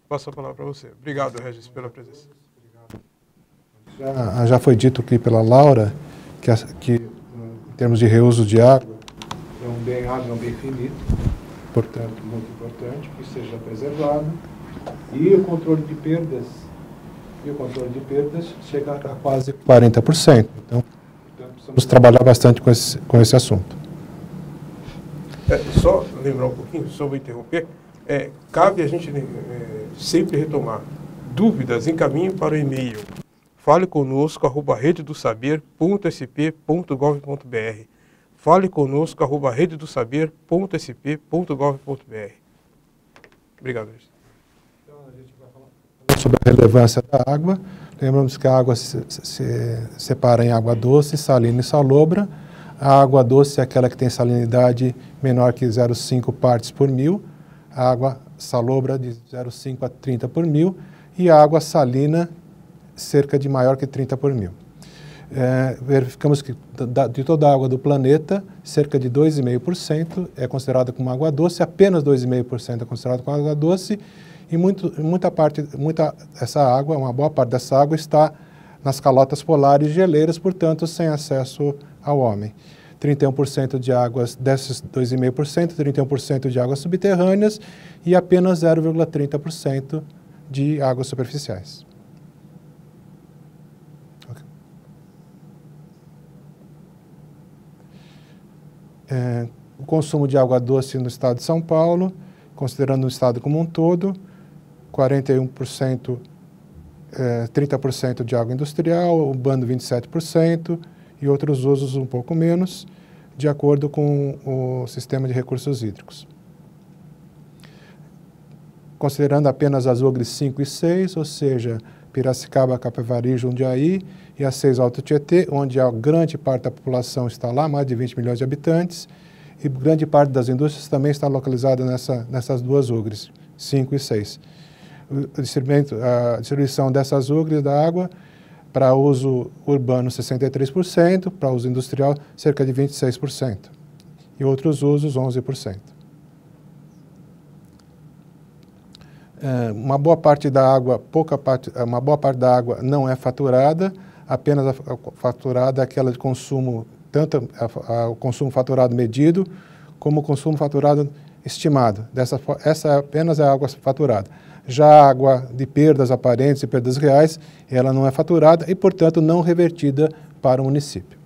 Passo a palavra para você. Obrigado, Regis, pela presença. Já, já foi dito aqui pela Laura que, que em termos de reuso de água, é um bem água é um bem finito, portanto, muito importante que seja preservado. E o controle de perdas, e o controle de perdas chega a quase 40%. Então, precisamos trabalhar bastante com esse, com esse assunto. É, só lembrar um pouquinho, só vou interromper. É, cabe a gente é, sempre retomar. Dúvidas, encaminhe para o e-mail fale conosco arroba rededosaber.sp.gov.br fale conosco arroba rededosaber.sp.gov.br Obrigado, Luiz. Então, a gente vai falar sobre a relevância da água. Lembramos que a água se, se separa em água doce, salina e salobra. A água doce é aquela que tem salinidade menor que 0,5 partes por mil. A água salobra de 0,5 a 30 por mil. E a água salina cerca de maior que 30 por mil. É, verificamos que de toda a água do planeta, cerca de 2,5% é considerada como água doce, apenas 2,5% é considerada como água doce e muito, muita parte, muita, essa água, uma boa parte dessa água está nas calotas polares geleiras, portanto, sem acesso ao homem. 31% de águas, desses 2,5%, 31% de águas subterrâneas e apenas 0,30% de águas superficiais. É, o consumo de água doce no estado de São Paulo, considerando o estado como um todo, 41%, é, 30% de água industrial, urbano 27% e outros usos um pouco menos, de acordo com o sistema de recursos hídricos. Considerando apenas as UGRES 5 e 6, ou seja, Piracicaba, Capivari, Jundiaí e as seis Alto Tietê, onde a grande parte da população está lá, mais de 20 milhões de habitantes, e grande parte das indústrias também está localizada nessa, nessas duas UGRES, 5 e 6 a distribuição dessas ugres da água para uso urbano 63%, para uso industrial cerca de 26% e outros usos 11%. É, uma boa parte da água, pouca parte, é, uma boa parte da água não é faturada, apenas a faturada é aquela de consumo, tanto a, a, o consumo faturado medido como o consumo faturado estimado. Dessa, essa é apenas é a água faturada. Já a água de perdas aparentes e perdas reais, ela não é faturada e, portanto, não revertida para o município.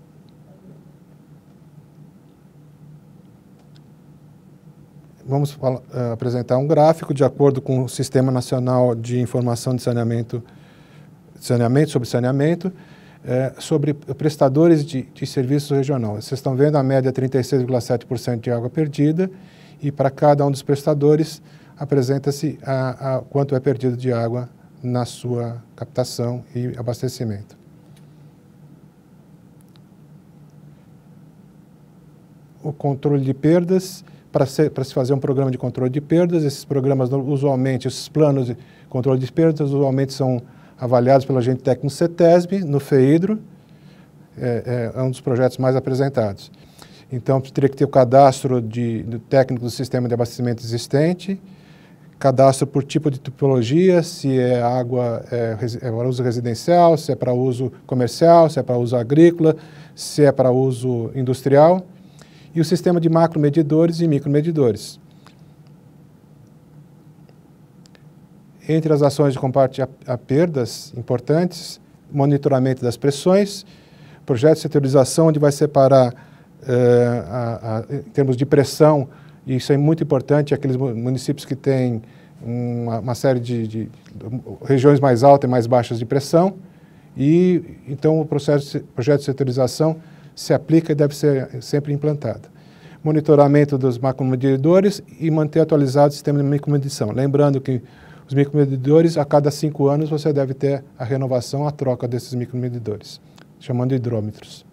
Vamos uh, apresentar um gráfico de acordo com o Sistema Nacional de Informação de Saneamento, saneamento sobre saneamento, é, sobre prestadores de, de serviços regional. Vocês estão vendo a média 36,7% é de água perdida e para cada um dos prestadores apresenta-se a, a, quanto é perdido de água na sua captação e abastecimento. O controle de perdas, para se, fazer um programa de controle de perdas, esses programas usualmente, esses planos de controle de perdas usualmente são avaliados pelo agente técnico CETESB, no FEIDRO, é, é, é um dos projetos mais apresentados. Então, teria que ter o cadastro de, do técnico do sistema de abastecimento existente, cadastro por tipo de tipologia, se é água é, é para uso residencial, se é para uso comercial, se é para uso agrícola, se é para uso industrial, e o sistema de macromedidores e micromedidores. Entre as ações de combate a, a perdas importantes, monitoramento das pressões, projeto de setorização, onde vai separar, uh, a, a, em termos de pressão, e isso é muito importante, aqueles municípios que têm uma, uma série de, de, regiões mais altas e mais baixas de pressão, e então o processo, projeto de setorização se aplica e deve ser sempre implantado. Monitoramento dos macromedidores e manter atualizado o sistema de micromedição. Lembrando que os micromedidores, a cada cinco anos, você deve ter a renovação, a troca desses micromedidores, chamando de hidrômetros.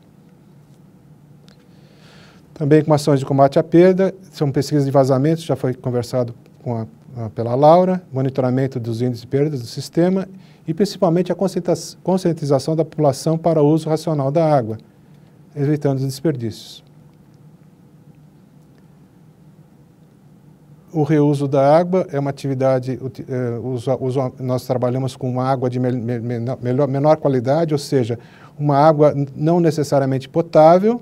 Também com ações de combate à perda, são pesquisas de vazamentos, já foi conversado com a, pela Laura, monitoramento dos índices de perdas do sistema e principalmente a conscientização da população para o uso racional da água, evitando os desperdícios. o reuso da água é uma atividade, é, usa, usa, nós trabalhamos com uma água de me, me, menor, menor qualidade, ou seja, uma água não necessariamente potável,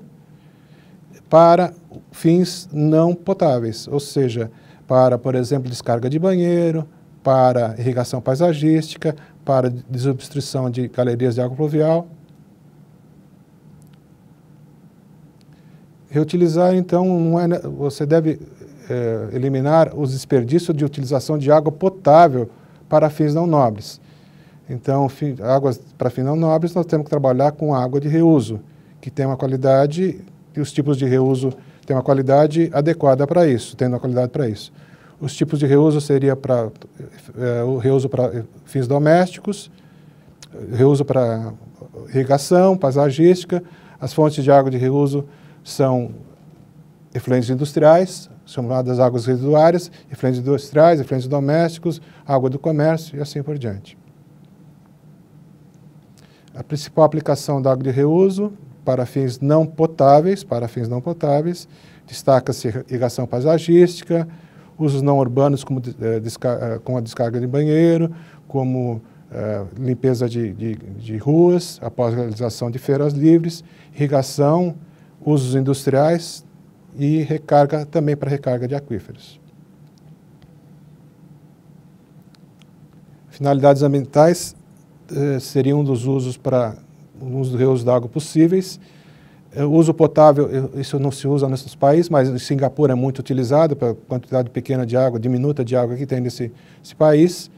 para fins não potáveis, ou seja, para, por exemplo, descarga de banheiro, para irrigação paisagística, para desobstrução de galerias de água pluvial. Reutilizar, então, é, você deve é, eliminar os desperdícios de utilização de água potável para fins não nobres. Então, águas para fins não nobres, nós temos que trabalhar com água de reuso, que tem uma qualidade que os tipos de reuso têm uma qualidade adequada para isso, tendo uma qualidade para isso. Os tipos de reuso seria para é, o reuso para eh, fins domésticos, reuso para irrigação, paisagística. As fontes de água de reuso são efluentes industriais, chamadas águas residuárias, efluentes industriais, efluentes domésticos, água do comércio e assim por diante. A principal aplicação da água de reuso parafins não potáveis, parafins não potáveis, destaca-se irrigação paisagística, usos não urbanos como eh, eh, com a descarga de banheiro, como eh, limpeza de, de, de, ruas após realização de feiras livres, irrigação, usos industriais e recarga também para recarga de aquíferos. Finalidades ambientais eh, seria um dos usos para nos rios d'água possíveis. É, o uso potável, isso não se usa nesses países, mas em Singapura é muito utilizado para quantidade pequena de água, diminuta de água que tem nesse, nesse país.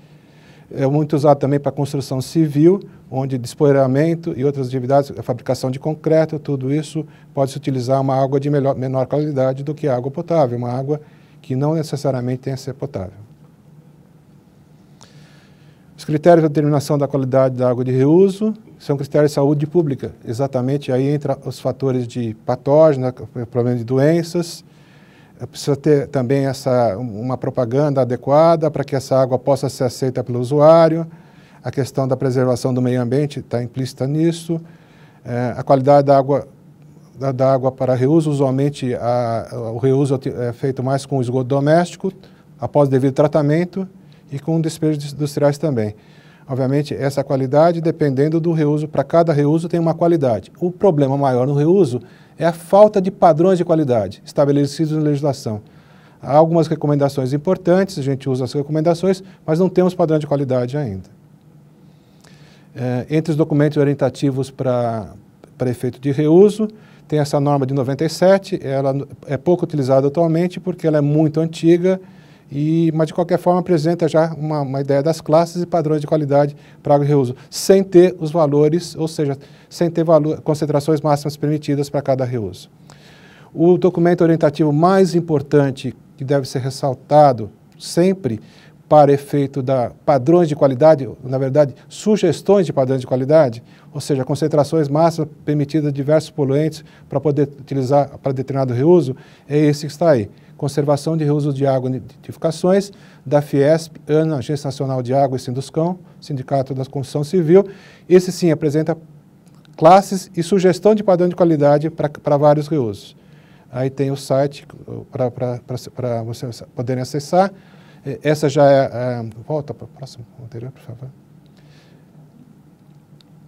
É muito usado também para construção civil, onde despoeiramento e outras atividades, a fabricação de concreto, tudo isso pode-se utilizar uma água de melhor, menor qualidade do que a água potável, uma água que não necessariamente tem que ser potável. Os critérios de determinação da qualidade da água de reuso, são critérios de saúde pública, exatamente. Aí entra os fatores de patógeno, problema de doenças. Eh, precisa ter também essa, uma propaganda adequada para que essa água possa ser aceita pelo usuário. A questão da preservação do meio ambiente está implícita nisso. É, a qualidade da água, da, da água para reuso, usualmente a, o reuso é, é feito mais com esgoto doméstico, após o devido tratamento e com despejos industriais também. Obviamente, essa qualidade, dependendo do reuso, para cada reuso tem uma qualidade. O problema maior no reuso é a falta de padrões de qualidade estabelecidos na legislação. Há algumas recomendações importantes, a gente usa as recomendações, mas não temos padrão de qualidade ainda. É, entre os documentos orientativos para, para efeito de reuso, tem essa norma de 97, ela é pouco utilizada atualmente porque ela é muito antiga e, mas, de qualquer forma, apresenta já uma, uma ideia das classes e padrões de qualidade para agro-reuso, sem ter os valores, ou seja, sem ter valor, concentrações máximas permitidas para cada reuso. O documento orientativo mais importante que deve ser ressaltado sempre para efeito da padrões de qualidade, na verdade, sugestões de padrões de qualidade, ou seja, concentrações máximas permitidas de diversos poluentes para poder utilizar para determinado reuso, é esse que está aí. Conservação de Reuso de Água e edificações, da Fiesp, ANA, Agência Nacional de Água e Sinduscão, Sindicato da Construção Civil. Esse sim apresenta classes e sugestão de padrão de qualidade para vários reusos. Aí tem o site para vocês poderem acessar. Essa já é. é volta para o próximo anterior, por favor.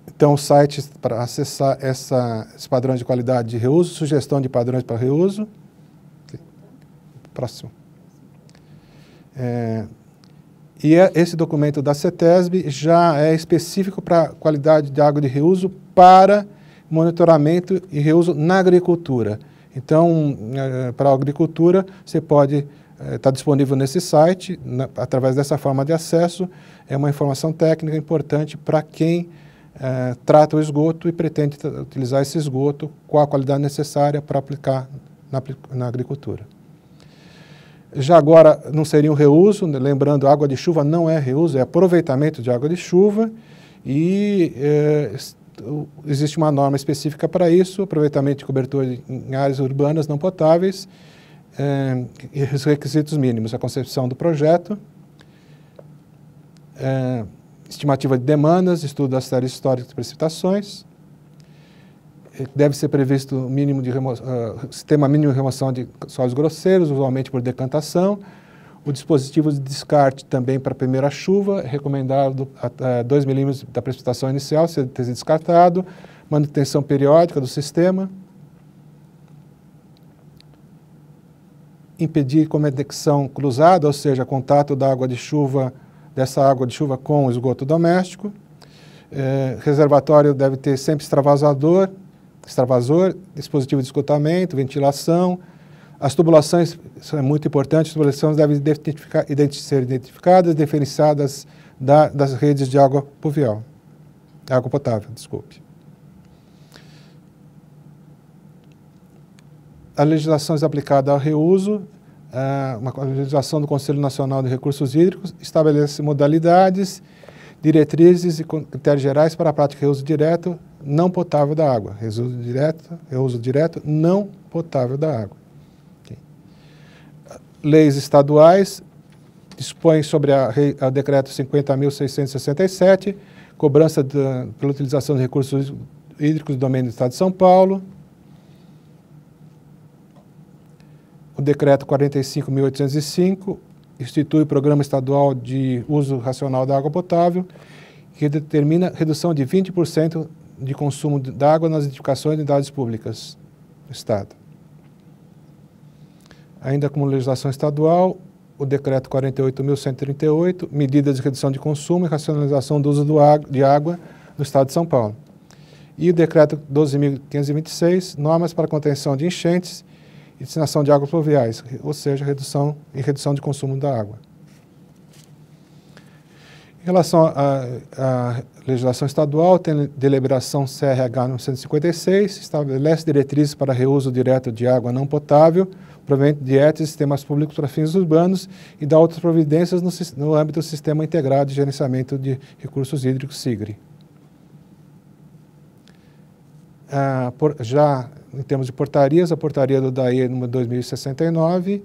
Então, o site para acessar essa, esse padrão de qualidade de reuso, sugestão de padrões para reuso. Próximo. É, e é, esse documento da CETESB já é específico para qualidade de água de reuso para monitoramento e reuso na agricultura. Então, é, para a agricultura, você pode está é, disponível nesse site, na, através dessa forma de acesso, é uma informação técnica importante para quem trata o esgoto e pretende utilizar esse esgoto com a qualidade necessária para aplicar na, na agricultura. Já agora não seria um reuso, né, lembrando, água de chuva não é reuso, é aproveitamento de água de chuva e é, existe uma norma específica para isso, aproveitamento de cobertura em áreas urbanas não potáveis é, e os requisitos mínimos, a concepção do projeto, é, estimativa de demandas, estudo das séries históricas de precipitações, deve ser previsto mínimo de remo, uh, sistema mínimo de remoção de sólidos grosseiros, usualmente por decantação. O dispositivo de descarte também para a primeira chuva, é recomendado a, a 2 milímetros da precipitação inicial, ser descartado. Manutenção periódica do sistema. Impedir conexão cruzada, ou seja, contato da água de chuva, dessa água de chuva com o esgoto doméstico. É, reservatório deve ter sempre extravasador, extravasor, dispositivo de esgotamento, ventilação. As tubulações, isso é muito importante, as tubulações devem identificar, ser identificadas, diferenciadas da, das redes de água pluvial, água potável, desculpe. A legislação é aplicada ao reuso, é, uma a legislação do Conselho Nacional de Recursos Hídricos estabelece modalidades, diretrizes e critérios gerais para a prática de reuso direto não potável da água. Reuso direto, reuso direto não potável da água. Okay. Leis estaduais dispõem sobre a, a decreto 50.667, cobrança pela utilização de recursos hídricos do domínio do Estado de São Paulo. O decreto 45.805 institui o Programa Estadual de Uso Racional da Água Potável, que determina redução de 20% de consumo d'água água nas edificações de unidades públicas. do Estado. Ainda como legislação estadual, o Decreto 48.138, medidas de redução de consumo e racionalização do uso do de água no Estado de São Paulo. E o Decreto 12.526, normas para contenção de enchentes e destinação de águas pluviais, ou seja, redução e redução de consumo da água relação à legislação estadual, tem deliberação CRH 956, estabelece diretrizes para reuso direto de água não potável, proveniente de ETS e sistemas públicos para fins urbanos e dá outras providências no, no âmbito do Sistema Integrado de Gerenciamento de Recursos Hídricos, SIGRE. Ah, já em termos de portarias, a portaria do DAE número 2069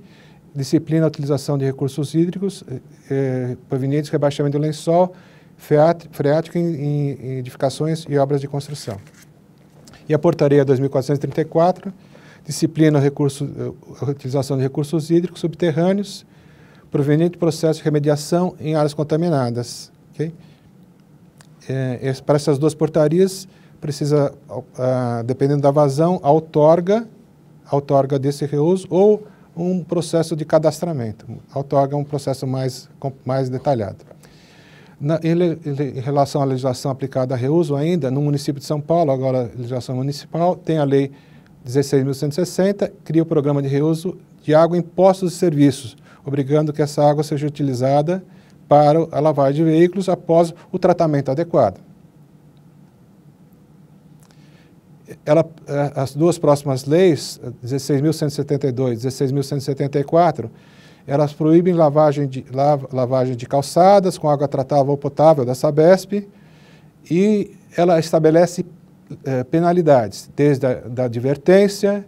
disciplina a utilização de recursos hídricos eh, eh provenientes do rebaixamento do lençol freático em, em, edificações e obras de construção. E a portaria 2434 disciplina recurso, eh, a utilização de recursos hídricos subterrâneos proveniente do processo de remediação em áreas contaminadas. Okay? É, para essas duas portarias, precisa, ah, dependendo da vazão, a outorga, a outorga desse reuso ou um processo de cadastramento. A é um processo mais, mais detalhado. Na, ele, em relação à legislação aplicada a reuso ainda, no município de São Paulo, agora legislação municipal, tem a lei 16.160, cria o programa de reuso de água em postos e serviços, obrigando que essa água seja utilizada para a lavagem de veículos após o tratamento adequado. ela, é, as duas próximas leis, 16.172 e 16.174, elas proíbem lavagem de, lavagem de calçadas com água tratável ou potável da Sabesp e ela estabelece é, penalidades, desde a da advertência,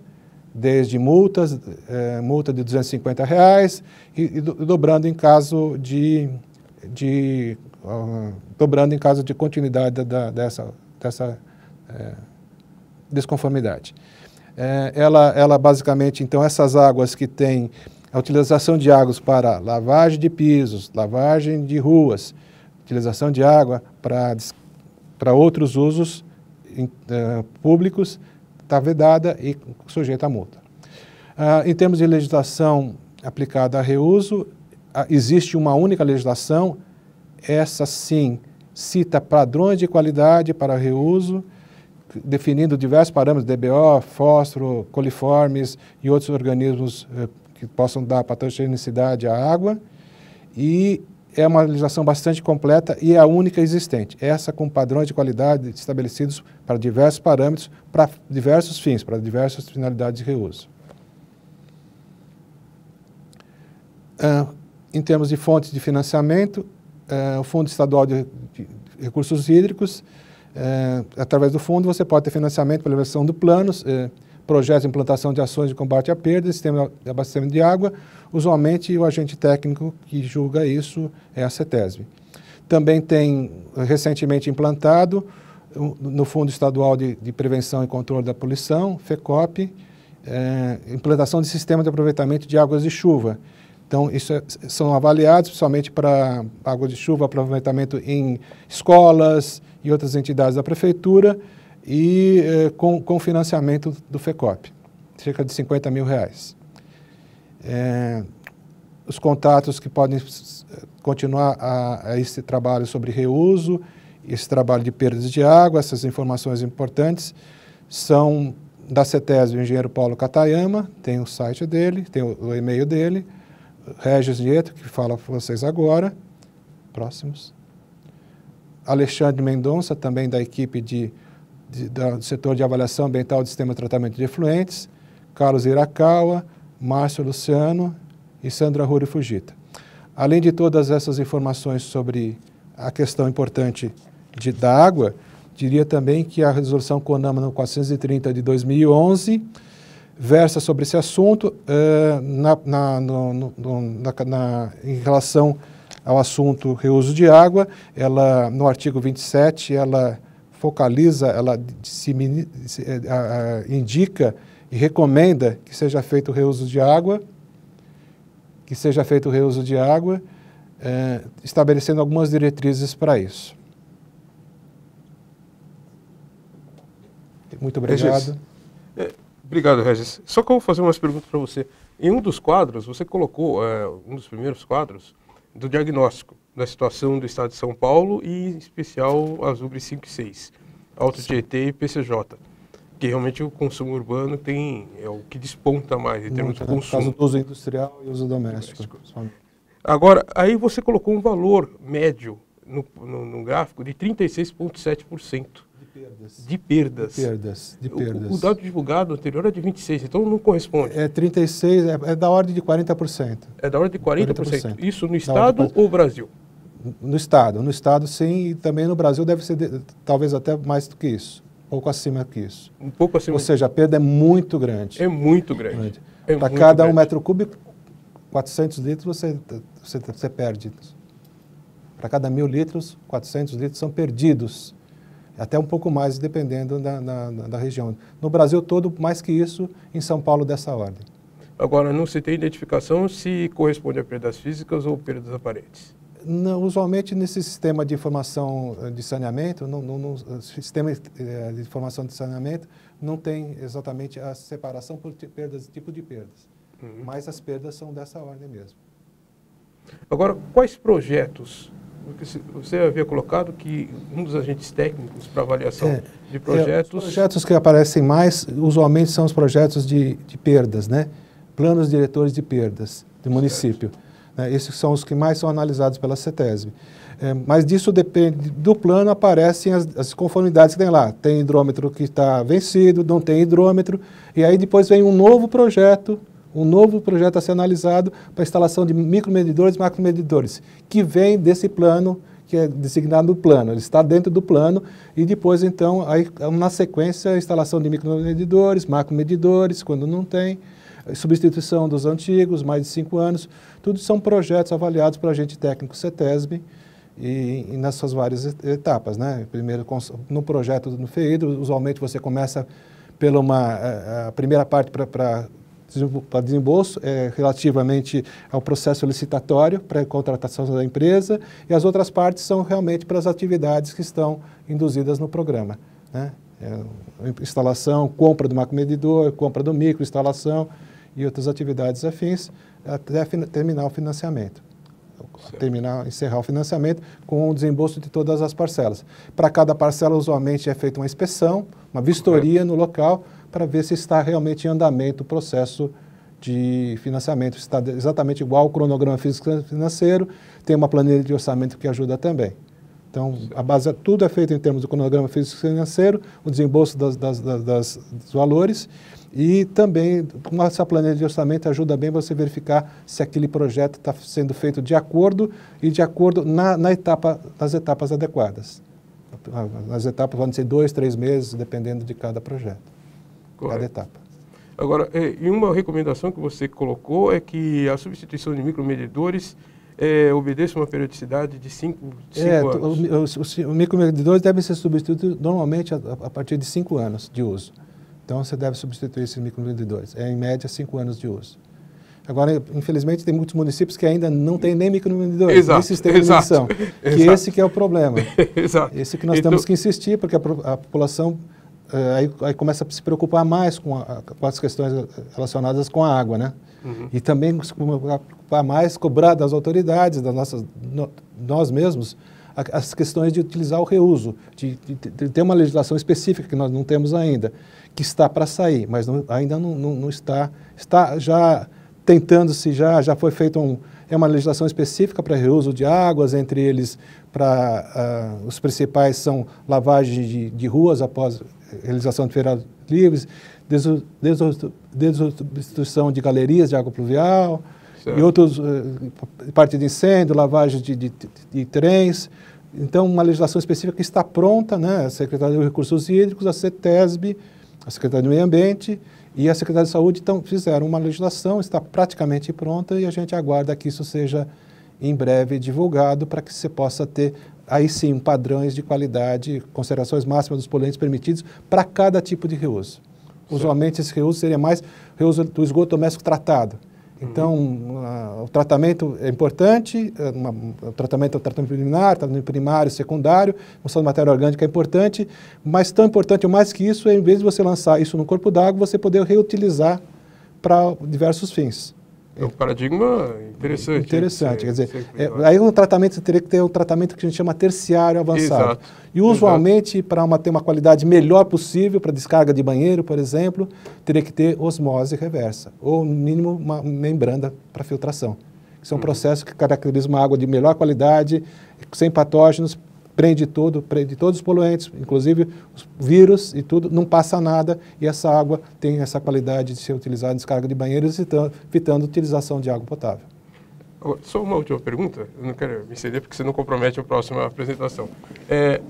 desde multas, é, multa de 250 reais e, e dobrando em caso de, de uh, dobrando em caso de continuidade da, dessa, dessa desconformidade. É, ela, ela basicamente, então, essas águas que têm a utilização de águas para lavagem de pisos, lavagem de ruas, utilização de água para, para outros usos uh, públicos, está vedada e sujeita à multa. Uh, em termos de legislação aplicada a reuso, uh, existe uma única legislação, essa sim cita padrões de qualidade para reuso definindo diversos parâmetros, DBO, fósforo, coliformes e outros organismos eh, que possam dar patogenicidade à água. E é uma legislação bastante completa e é a única existente. Essa com padrões de qualidade estabelecidos para diversos parâmetros, para diversos fins, para diversas finalidades de reuso. Ah, em termos de fontes de financiamento, eh, o Fundo Estadual de, de Recursos Hídricos é, através do fundo, você pode ter financiamento pela elevação do planos, é, projetos de implantação de ações de combate à perda, sistema de abastecimento de água. Usualmente, o agente técnico que julga isso é a CETESB. Também tem eh, recentemente implantado no Fundo Estadual de, de Prevenção e Controle da Poluição, FECOP, é, implantação de sistema de aproveitamento de águas de chuva, então, isso é, são avaliados principalmente para água de chuva, aproveitamento em escolas e outras entidades da prefeitura e eh, com, com financiamento do FECOP, cerca de 50 mil reais. É, os contatos que podem continuar a, a, esse trabalho sobre reuso, esse trabalho de perdas de água, essas informações importantes, são da CETESB, o engenheiro Paulo Catayama, tem o site dele, tem o, o e-mail dele, Regis Nieto, que fala para vocês agora. Próximos. Alexandre Mendonça, também da equipe de, de da, do setor de avaliação ambiental do sistema de tratamento de efluentes. Carlos Irakawa, Márcio Luciano e Sandra Ruri Fujita. Além de todas essas informações sobre a questão importante de, da água, diria também que a resolução CONAMA 430 de 2011 versa sobre esse assunto uh, na, na, no, no, na, na, em relação ao assunto reuso de água. Ela, no artigo 27, ela focaliza, ela se, uh, indica e recomenda que seja feito o reuso de água, que seja feito o reuso de água, uh, estabelecendo algumas diretrizes para isso. Muito obrigado. Obrigado, Regis. Só que eu vou fazer umas perguntas para você. Em um dos quadros, você colocou, é, um dos primeiros quadros, do diagnóstico da situação do estado de São Paulo e, em especial, as 5 e 6, Alto Tietê e PCJ. Que realmente o consumo urbano tem, é o que desponta mais em termos Muito, de né? consumo. No uso industrial e uso doméstico. doméstico. Agora, aí você colocou um valor médio no, no, no gráfico de 36,7% perdas. De perdas. De perdas. De perdas. O, o, dado divulgado anterior é de 26, então não corresponde. É 36, é, é da ordem de 40%. É da ordem de 40%. 40%. Isso no Estado ou Brasil? No Estado. No Estado, sim, e também no Brasil deve ser de, talvez até mais do que isso. Um pouco acima que isso. Um pouco acima. Ou seja, a perda é muito grande. É muito grande. grande. É Para cada grande. um metro cúbico, 400 litros você, você, você perde. Para cada mil litros, 400 litros são perdidos até um pouco mais, dependendo da, da, da, região. No Brasil todo, mais que isso, em São Paulo, dessa ordem. Agora, não se tem identificação se corresponde a perdas físicas ou perdas aparentes? Não, usualmente nesse sistema de informação eh, de saneamento, no, no, no sistema eh, de informação de saneamento, não tem exatamente a separação por perdas, tipo de perdas. Uhum. Mas as perdas são dessa ordem mesmo. Agora, quais projetos você havia colocado que um dos agentes técnicos para avaliação é, de projetos... É, os projetos que aparecem mais, usualmente, são os projetos de, de perdas, né? Planos diretores de perdas do município. Né? Esses são os que mais são analisados pela CETESB. É, mas disso depende do plano, aparecem as, as, conformidades que tem lá. Tem hidrômetro que está vencido, não tem hidrômetro, e aí depois vem um novo projeto um novo projeto a ser analisado para instalação de micromedidores e macromedidores, que vem desse plano, que é designado no plano, ele está dentro do plano, e depois, então, aí, na sequência, a instalação de micromedidores, macromedidores, quando não tem, substituição dos antigos, mais de cinco anos, tudo são projetos avaliados por agente técnico CETESB, e, e nas suas várias etapas, né? Primeiro, no projeto no FEIDRO, usualmente você começa pela uma, eh, a primeira parte para para desembolso é, relativamente ao processo licitatório para a contratação da empresa e as outras partes são realmente para as atividades que estão induzidas no programa. Né? É, instalação, compra do macromedidor, compra do micro, instalação e outras atividades afins até terminar o financiamento. Certo. Terminar, encerrar o financiamento com o desembolso de todas as parcelas. Para cada parcela, usualmente é feita uma inspeção, uma vistoria Correto. no local, para ver se está realmente em andamento o processo de financiamento. Está exatamente igual ao cronograma físico financeiro, tem uma planilha de orçamento que ajuda também. Então, a base, tudo é feito em termos do cronograma físico financeiro, o desembolso das, das, das, das dos valores e também essa planilha de orçamento ajuda bem você verificar se aquele projeto está sendo feito de acordo e de acordo na, na etapa, nas etapas adequadas. As etapas podem ser dois, três meses, dependendo de cada projeto. Correto. cada etapa. Agora, é, e uma recomendação que você colocou é que a substituição de micromedidores é, obedeça uma periodicidade de 5 é, anos. Os, o, os micromedidores ser substituído normalmente a, a partir de 5 anos de uso. Então, você deve substituir esses micromedidores. É, em média, 5 anos de uso. Agora, infelizmente, tem muitos municípios que ainda não tem nem micromedidores, nem sistema exato, de medição. Exato. Que esse que é o problema. exato. Esse que nós então, temos que insistir, porque a, a população eh, aí, aí, começa a se preocupar mais com, a, com as questões relacionadas com a água, né? Uhum. E também se preocupar mais, cobrar das autoridades, das nossas, no, nós mesmos, a, as questões de utilizar o reuso, de, de, de, ter uma legislação específica que nós não temos ainda, que está para sair, mas não, ainda não, não, não, está, está já tentando-se, já, já foi feito um, é uma legislação específica para reuso de águas, entre eles para uh, os principais são lavagem de, de ruas após realização de feiras livres, desobstrução de galerias de água pluvial, certo. e outros, eh, parte de incêndio, lavagem de, de, de, de, trens. Então, uma legislação específica que está pronta, né? a Secretaria de Recursos Hídricos, a CETESB, a Secretaria do Meio Ambiente e a Secretaria de Saúde então, fizeram uma legislação, está praticamente pronta e a gente aguarda que isso seja em breve divulgado para que você possa ter aí sim, padrões de qualidade, considerações máximas dos poluentes permitidos para cada tipo de reuso. Usualmente esse reuso seria mais reuso do esgoto doméstico tratado. Uhum. Então, uh, o tratamento é importante, é uma, o tratamento é o tratamento preliminar, tratamento primário, secundário, função de matéria orgânica é importante, mas tão importante ou mais que isso é, em vez de você lançar isso no corpo d'água, você poder reutilizar para diversos fins. É um paradigma interessante. Interessante. Né? quer dizer, é, aí um tratamento você teria que ter um tratamento que a gente chama terciário avançado. Exato, e usualmente, para ter uma qualidade melhor possível, para descarga de banheiro, por exemplo, teria que ter osmose reversa, ou no mínimo uma membrana para filtração. Isso é um uhum. processo que caracteriza uma água de melhor qualidade, sem patógenos, prende tudo, prende todos os poluentes, inclusive os vírus e tudo, não passa nada e essa água tem essa qualidade de ser utilizada em descarga de banheiros, evitando a utilização de água potável. Só uma última pergunta, eu não quero me ceder porque você não compromete a próxima apresentação. É,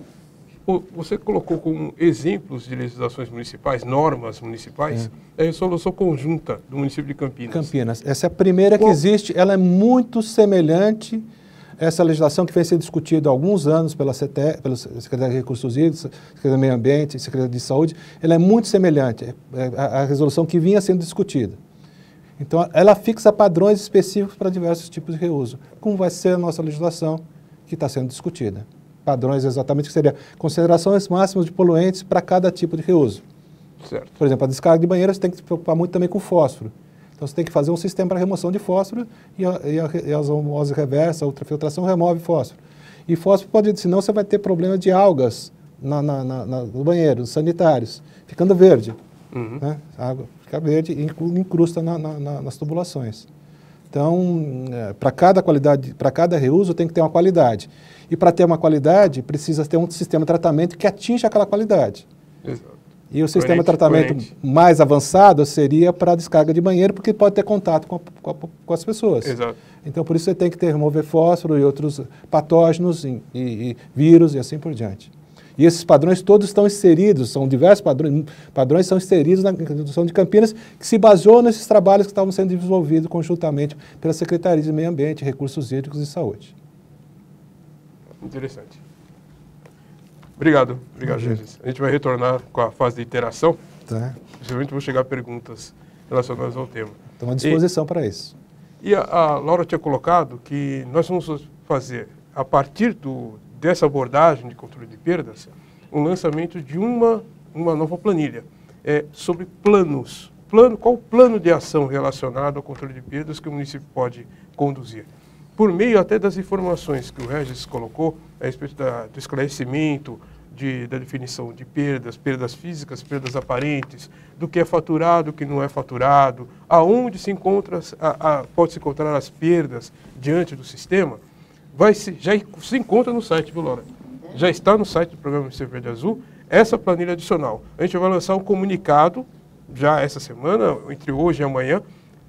você colocou como exemplos de legislações municipais, normas municipais, é. a resolução conjunta do município de Campinas. Campinas, essa é a primeira que existe, ela é muito semelhante essa legislação que vem sendo discutida há alguns anos pela CETE, pela Secretaria de Recursos Hídricos, Secretaria do Meio Ambiente, Secretaria de Saúde, ela é muito semelhante à é, é, resolução que vinha sendo discutida. Então, ela fixa padrões específicos para diversos tipos de reuso, como vai ser a nossa legislação que está sendo discutida. Padrões exatamente que seria considerações máximas de poluentes para cada tipo de reuso. Certo. Por exemplo, a descarga de banheiros tem que se preocupar muito também com fósforo. Então você tem que fazer um sistema para remoção de fósforo e a, e a, e a osmose reversa, a ultrafiltração remove fósforo. E fósforo pode, senão você vai ter problema de algas na, na, na, no banheiro, nos sanitários, ficando verde. Uhum. Né? A água fica verde e incrusta na, nas tubulações. Então, é, para cada qualidade, para cada reuso tem que ter uma qualidade. E para ter uma qualidade, precisa ter um sistema de tratamento que atinja aquela qualidade. Exato. E o sistema corrente, de tratamento corrente. mais avançado seria para descarga de banheiro, porque pode ter contato com, a, com, a, com, as pessoas. Exato. Então, por isso você tem que ter remover fósforo e outros patógenos e, e, e, vírus e assim por diante. E esses padrões todos estão inseridos, são diversos padrões, padrões são inseridos na instituição de Campinas, que se baseou nesses trabalhos que estavam sendo desenvolvidos conjuntamente pela Secretaria de Meio Ambiente, Recursos Hídricos e Saúde. Interessante. Obrigado, obrigado, Jesus. A gente vai retornar com a fase de interação. Tá. Principalmente vão chegar perguntas relacionadas ao tema. Estou à disposição para isso. E a, a, Laura tinha colocado que nós vamos fazer, a partir do, dessa abordagem de controle de perdas, um lançamento de uma, uma nova planilha é, sobre planos. Plano, qual o plano de ação relacionado ao controle de perdas que o município pode conduzir? por meio até das informações que o Regis colocou a respeito da, do esclarecimento, de, da definição de perdas, perdas físicas, perdas aparentes, do que é faturado, o que não é faturado, aonde se encontra, a, a, pode se encontrar as perdas diante do sistema, vai se, já se encontra no site, viu, Laura? Já está no site do programa MC Verde Azul essa planilha adicional. A gente vai lançar um comunicado já essa semana, entre hoje e amanhã,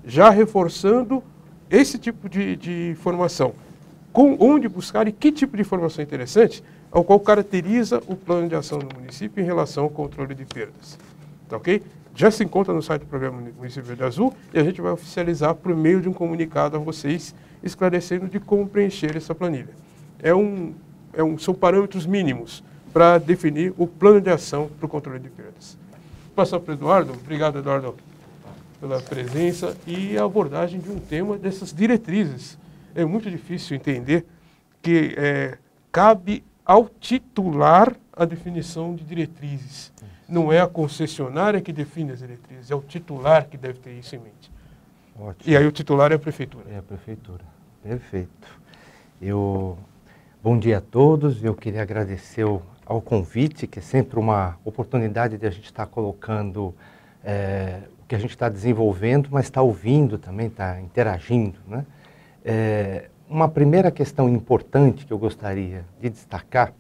já reforçando esse tipo de, de informação, com onde buscar e que tipo de informação interessante, ao qual caracteriza o plano de ação do município em relação ao controle de perdas. Tá ok? Já se encontra no site do Programa Município Verde Azul e a gente vai oficializar por meio de um comunicado a vocês esclarecendo de como preencher essa planilha. É um, é um, são parâmetros mínimos para definir o plano de ação para o controle de perdas. Passar para o Eduardo. Obrigado, Eduardo pela presença e a abordagem de um tema dessas diretrizes. É muito difícil entender que é, cabe ao titular a definição de diretrizes. Não é a concessionária que define as diretrizes, é o titular que deve ter isso em mente. Ótimo. E aí o titular é a prefeitura. É a prefeitura. Perfeito. Eu bom dia a todos. Eu queria agradecer ao convite, que é sempre uma oportunidade de a gente estar colocando é, que a gente está desenvolvendo, mas está ouvindo também, está interagindo. Né? É, uma primeira questão importante que eu gostaria de destacar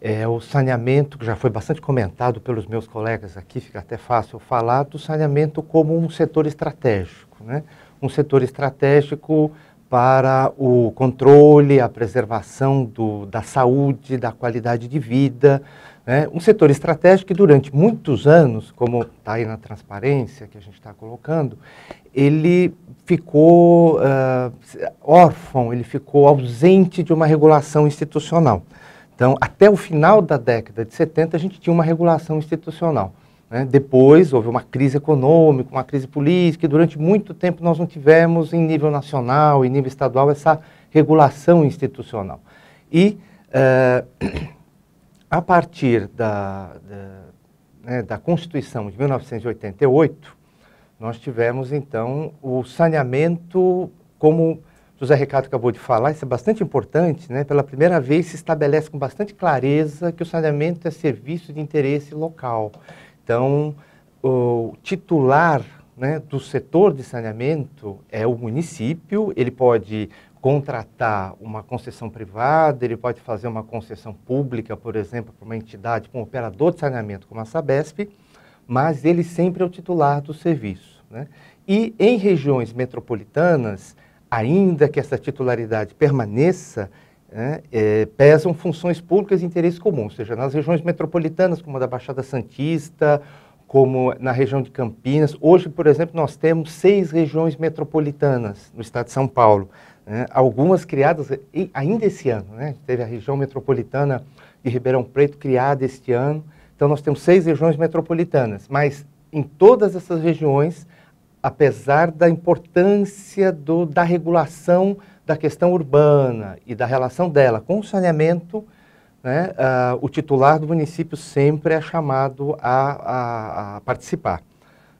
é o saneamento, que já foi bastante comentado pelos meus colegas aqui, fica até fácil falar, do saneamento como um setor estratégico. Né? Um setor estratégico para o controle, a preservação do, da saúde, da qualidade de vida, né? Um setor estratégico que durante muitos anos, como está aí na transparência que a gente está colocando, ele ficou uh, órfão, ele ficou ausente de uma regulação institucional. Então, até o final da década de 70, a gente tinha uma regulação institucional. Né? Depois houve uma crise econômica, uma crise política, e durante muito tempo nós não tivemos, em nível nacional, em nível estadual, essa regulação institucional. E uh, a partir da, da, né, da Constituição de 1988, nós tivemos então o saneamento, como José Ricardo acabou de falar, isso é bastante importante, né? pela primeira vez se estabelece com bastante clareza que o saneamento é serviço de interesse local. Então, o titular né, do setor de saneamento é o município, ele pode contratar uma concessão privada, ele pode fazer uma concessão pública, por exemplo, para uma entidade, para um operador de saneamento como a Sabesp, mas ele sempre é o titular do serviço. Né? E em regiões metropolitanas, ainda que essa titularidade permaneça, né, é, pesam funções públicas e interesse comum, ou seja, nas regiões metropolitanas, como a da Baixada Santista, como na região de Campinas. Hoje, por exemplo, nós temos seis regiões metropolitanas no estado de São Paulo né, algumas criadas ainda esse ano. Né? Teve a região metropolitana de Ribeirão Preto criada este ano. Então, nós temos seis regiões metropolitanas, mas em todas essas regiões, apesar da importância do, da regulação da questão urbana e da relação dela com o saneamento, né, uh, o titular do município sempre é chamado a, a, a participar.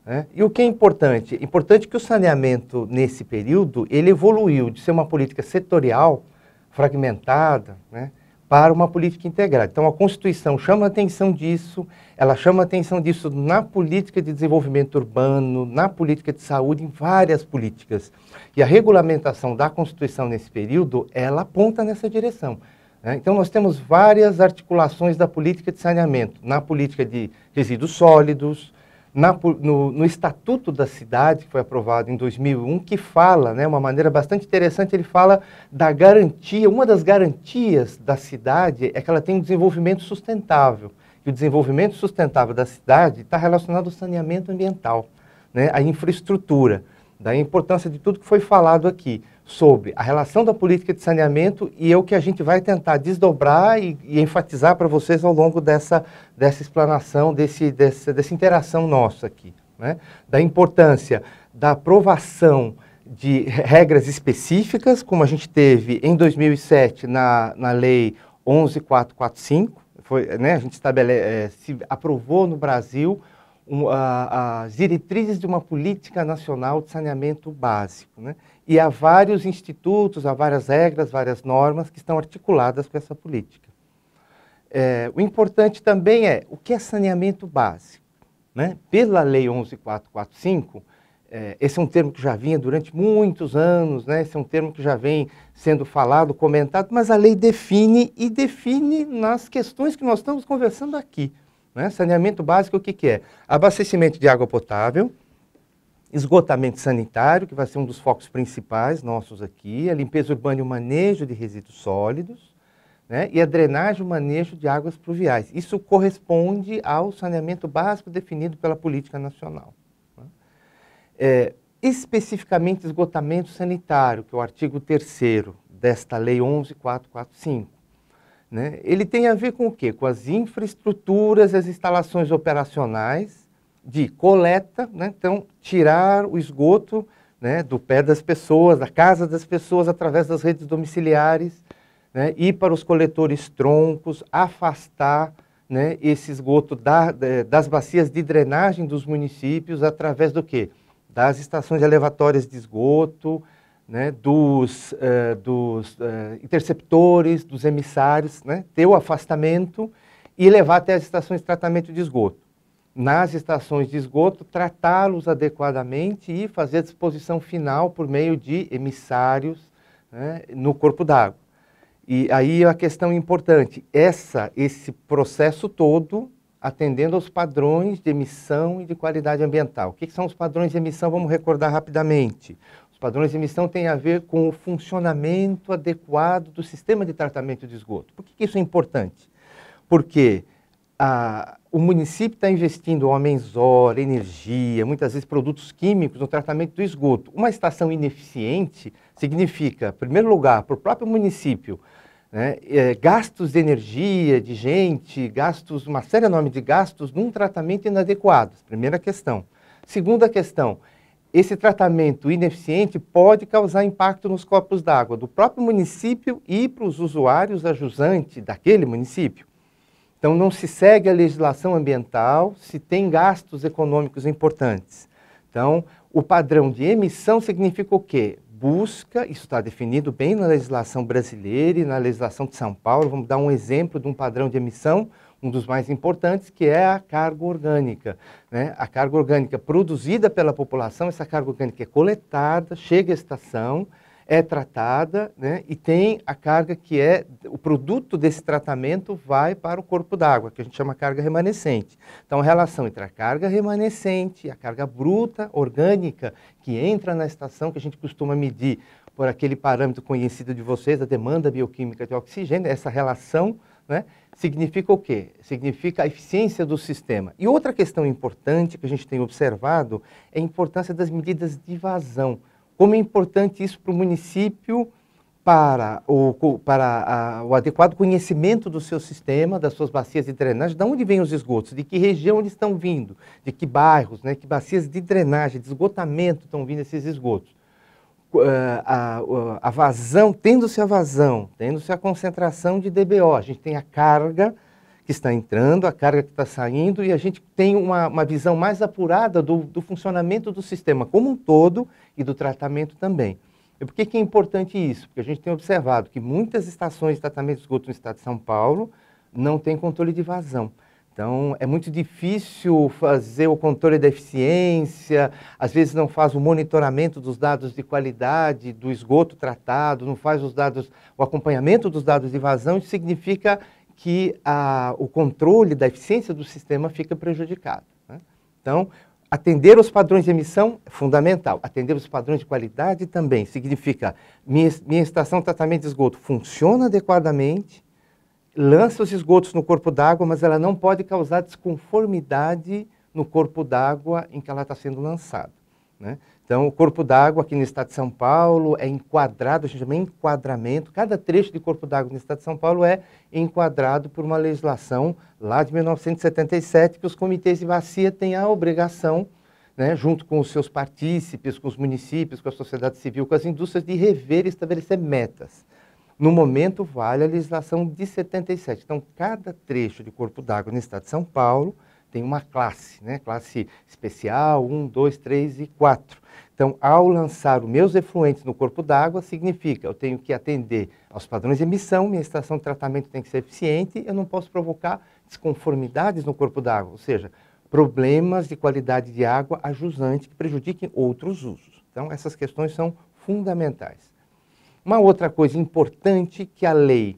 Né? E o que é importante? Importante que o saneamento, nesse período, ele evoluiu de ser uma política setorial, fragmentada, né, para uma política integrada. Então, a Constituição chama atenção disso, ela chama atenção disso na política de desenvolvimento urbano, na política de saúde, em várias políticas. E a regulamentação da Constituição nesse período, ela aponta nessa direção. Né? Então, nós temos várias articulações da política de saneamento, na política de resíduos sólidos, na, no, no, Estatuto da Cidade, que foi aprovado em 2001, que fala, né, uma maneira bastante interessante, ele fala da garantia, uma das garantias da cidade é que ela tem um desenvolvimento sustentável. E o desenvolvimento sustentável da cidade está relacionado ao saneamento ambiental, né, à infraestrutura da importância de tudo que foi falado aqui sobre a relação da política de saneamento e é o que a gente vai tentar desdobrar e, e enfatizar para vocês ao longo dessa, dessa explanação, desse, dessa, dessa interação nossa aqui. Né? Da importância da aprovação de regras específicas, como a gente teve em 2007 na, na Lei 11445, foi, né, a gente estabelece, eh, é, se aprovou no Brasil um, a, as diretrizes de uma política nacional de saneamento básico. Né? E há vários institutos, há várias regras, várias normas que estão articuladas com essa política. É, o importante também é o que é saneamento básico. Né? Pela Lei 11445, é, esse é um termo que já vinha durante muitos anos, né? esse é um termo que já vem sendo falado, comentado, mas a lei define e define nas questões que nós estamos conversando aqui. Né? Saneamento básico, o que, que é? Abastecimento de água potável, esgotamento sanitário, que vai ser um dos focos principais nossos aqui, a limpeza urbana e o manejo de resíduos sólidos, né? e a drenagem e o manejo de águas pluviais. Isso corresponde ao saneamento básico definido pela política nacional. Né? É, especificamente esgotamento sanitário, que é o artigo 3 desta Lei 11.445, né? Ele tem a ver com o quê? Com as infraestruturas, as instalações operacionais de coleta, né? então tirar o esgoto né, do pé das pessoas, da casa das pessoas, através das redes domiciliares, né, ir para os coletores troncos, afastar né, esse esgoto da, das bacias de drenagem dos municípios através do quê? Das estações elevatórias de esgoto, né, dos, uh, dos uh, interceptores, dos emissários, né, ter o afastamento e levar até as estações de tratamento de esgoto. Nas estações de esgoto, tratá-los adequadamente e fazer a disposição final por meio de emissários né, no corpo d'água. E aí é a questão importante, essa, esse processo todo atendendo aos padrões de emissão e de qualidade ambiental. O que, que são os padrões de emissão? Vamos recordar rapidamente. Os padrões de emissão têm a ver com o funcionamento adequado do sistema de tratamento de esgoto. Por que, que isso é importante? Porque ah, o município está investindo homens, hora, energia, muitas vezes produtos químicos no tratamento do esgoto. Uma estação ineficiente significa, em primeiro lugar, para o próprio município, né, é, gastos de energia, de gente, gastos, uma série enorme de gastos num tratamento inadequado. Primeira questão. Segunda questão, esse tratamento ineficiente pode causar impacto nos corpos d'água do próprio município e para os usuários da jusante daquele município. Então não se segue a legislação ambiental se tem gastos econômicos importantes. Então, o padrão de emissão significa o quê? Busca, isso está definido bem na legislação brasileira e na legislação de São Paulo, vamos dar um exemplo de um padrão de emissão, um dos mais importantes, que é a carga orgânica. Né? A carga orgânica produzida pela população, essa carga orgânica é coletada, chega à estação, é tratada né? e tem a carga que é, o produto desse tratamento vai para o corpo d'água, que a gente chama carga remanescente. Então, a relação entre a carga remanescente a carga bruta orgânica que entra na estação, que a gente costuma medir por aquele parâmetro conhecido de vocês, a demanda bioquímica de oxigênio, essa relação, né? significa o quê? Significa a eficiência do sistema. E outra questão importante que a gente tem observado é a importância das medidas de vazão. Como é importante isso para o município, para, o, para a, o adequado conhecimento do seu sistema, das suas bacias de drenagem, de onde vêm os esgotos, de que região eles estão vindo, de que bairros, né, que bacias de drenagem, de esgotamento estão vindo esses esgotos. Eh, a, a vazão, tendo-se a vazão, tendo-se a concentração de DBO, a gente tem a carga que está entrando, a carga que está saindo, e a gente tem uma, uma visão mais apurada do, do, funcionamento do sistema como um todo e do tratamento também. E por que, que é importante isso? Porque a gente tem observado que muitas estações de tratamento de esgoto no estado de São Paulo não têm controle de vazão. Então, é muito difícil fazer o controle da eficiência, às vezes não faz o monitoramento dos dados de qualidade, do esgoto tratado, não faz os dados, o acompanhamento dos dados de vazão, isso significa que a, o controle da eficiência do sistema fica prejudicado. Né? Então, atender os padrões de emissão é fundamental, atender os padrões de qualidade também, significa minha, minha estação de tratamento de esgoto funciona adequadamente, lança os esgotos no corpo d'água, mas ela não pode causar desconformidade no corpo d'água em que ela está sendo lançada. Né? Então, o corpo d'água aqui no estado de São Paulo é enquadrado, a gente chama enquadramento. Cada trecho de corpo d'água no estado de São Paulo é enquadrado por uma legislação lá de 1977, que os comitês de bacia têm a obrigação, né, junto com os seus partícipes, com os municípios, com a sociedade civil, com as indústrias, de rever e estabelecer metas. No momento, vale a legislação de 77. Então, cada trecho de corpo d'água no estado de São Paulo tem uma classe, né? classe especial 1, 2, 3 e 4. Então, ao lançar os meus efluentes no corpo d'água, significa eu tenho que atender aos padrões de emissão, minha estação de tratamento tem que ser eficiente, eu não posso provocar desconformidades no corpo d'água, ou seja, problemas de qualidade de água ajusante que prejudiquem outros usos. Então, essas questões são fundamentais. Uma outra coisa importante que a lei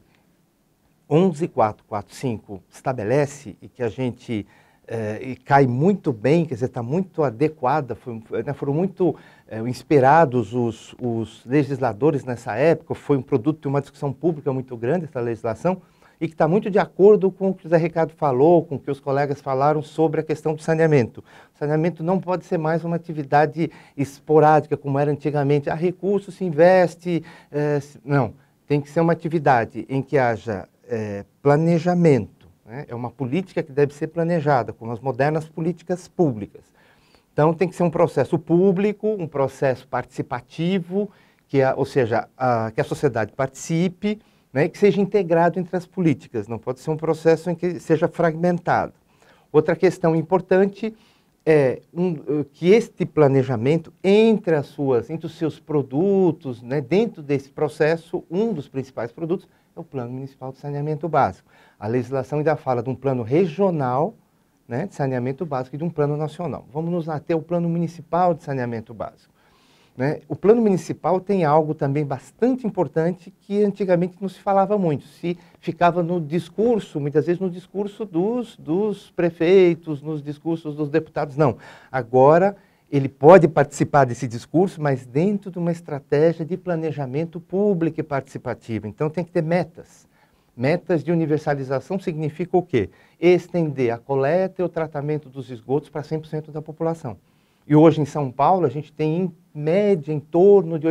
11445 estabelece e que a gente eh, e cai muito bem, quer dizer, está muito adequada, foi, né, foram muito eh, inspirados os, os legisladores nessa época, foi um produto de uma discussão pública muito grande essa legislação, e que está muito de acordo com o que o Zé Ricardo falou, com o que os colegas falaram sobre a questão do saneamento. O saneamento não pode ser mais uma atividade esporádica, como era antigamente. Há recursos, se investe. É, não, tem que ser uma atividade em que haja é, planejamento. Né? É uma política que deve ser planejada, como as modernas políticas públicas. Então, tem que ser um processo público, um processo participativo, que a, ou seja, a, que a sociedade participe né, que seja integrado entre as políticas, não pode ser um processo em que seja fragmentado. Outra questão importante é um, é que este planejamento, entre, as suas, entre os seus produtos, né, dentro desse processo, um dos principais produtos é o Plano Municipal de Saneamento Básico. A legislação ainda fala de um plano regional né, de saneamento básico e de um plano nacional. Vamos nos ater ao Plano Municipal de Saneamento Básico. Né? O plano municipal tem algo também bastante importante que antigamente não se falava muito, se ficava no discurso, muitas vezes no discurso dos, dos prefeitos, nos discursos dos deputados. Não, agora ele pode participar desse discurso, mas dentro de uma estratégia de planejamento público e participativo. Então tem que ter metas. Metas de universalização significa o quê? Estender a coleta e o tratamento dos esgotos para 100% da população. E hoje em São Paulo a gente tem média em torno de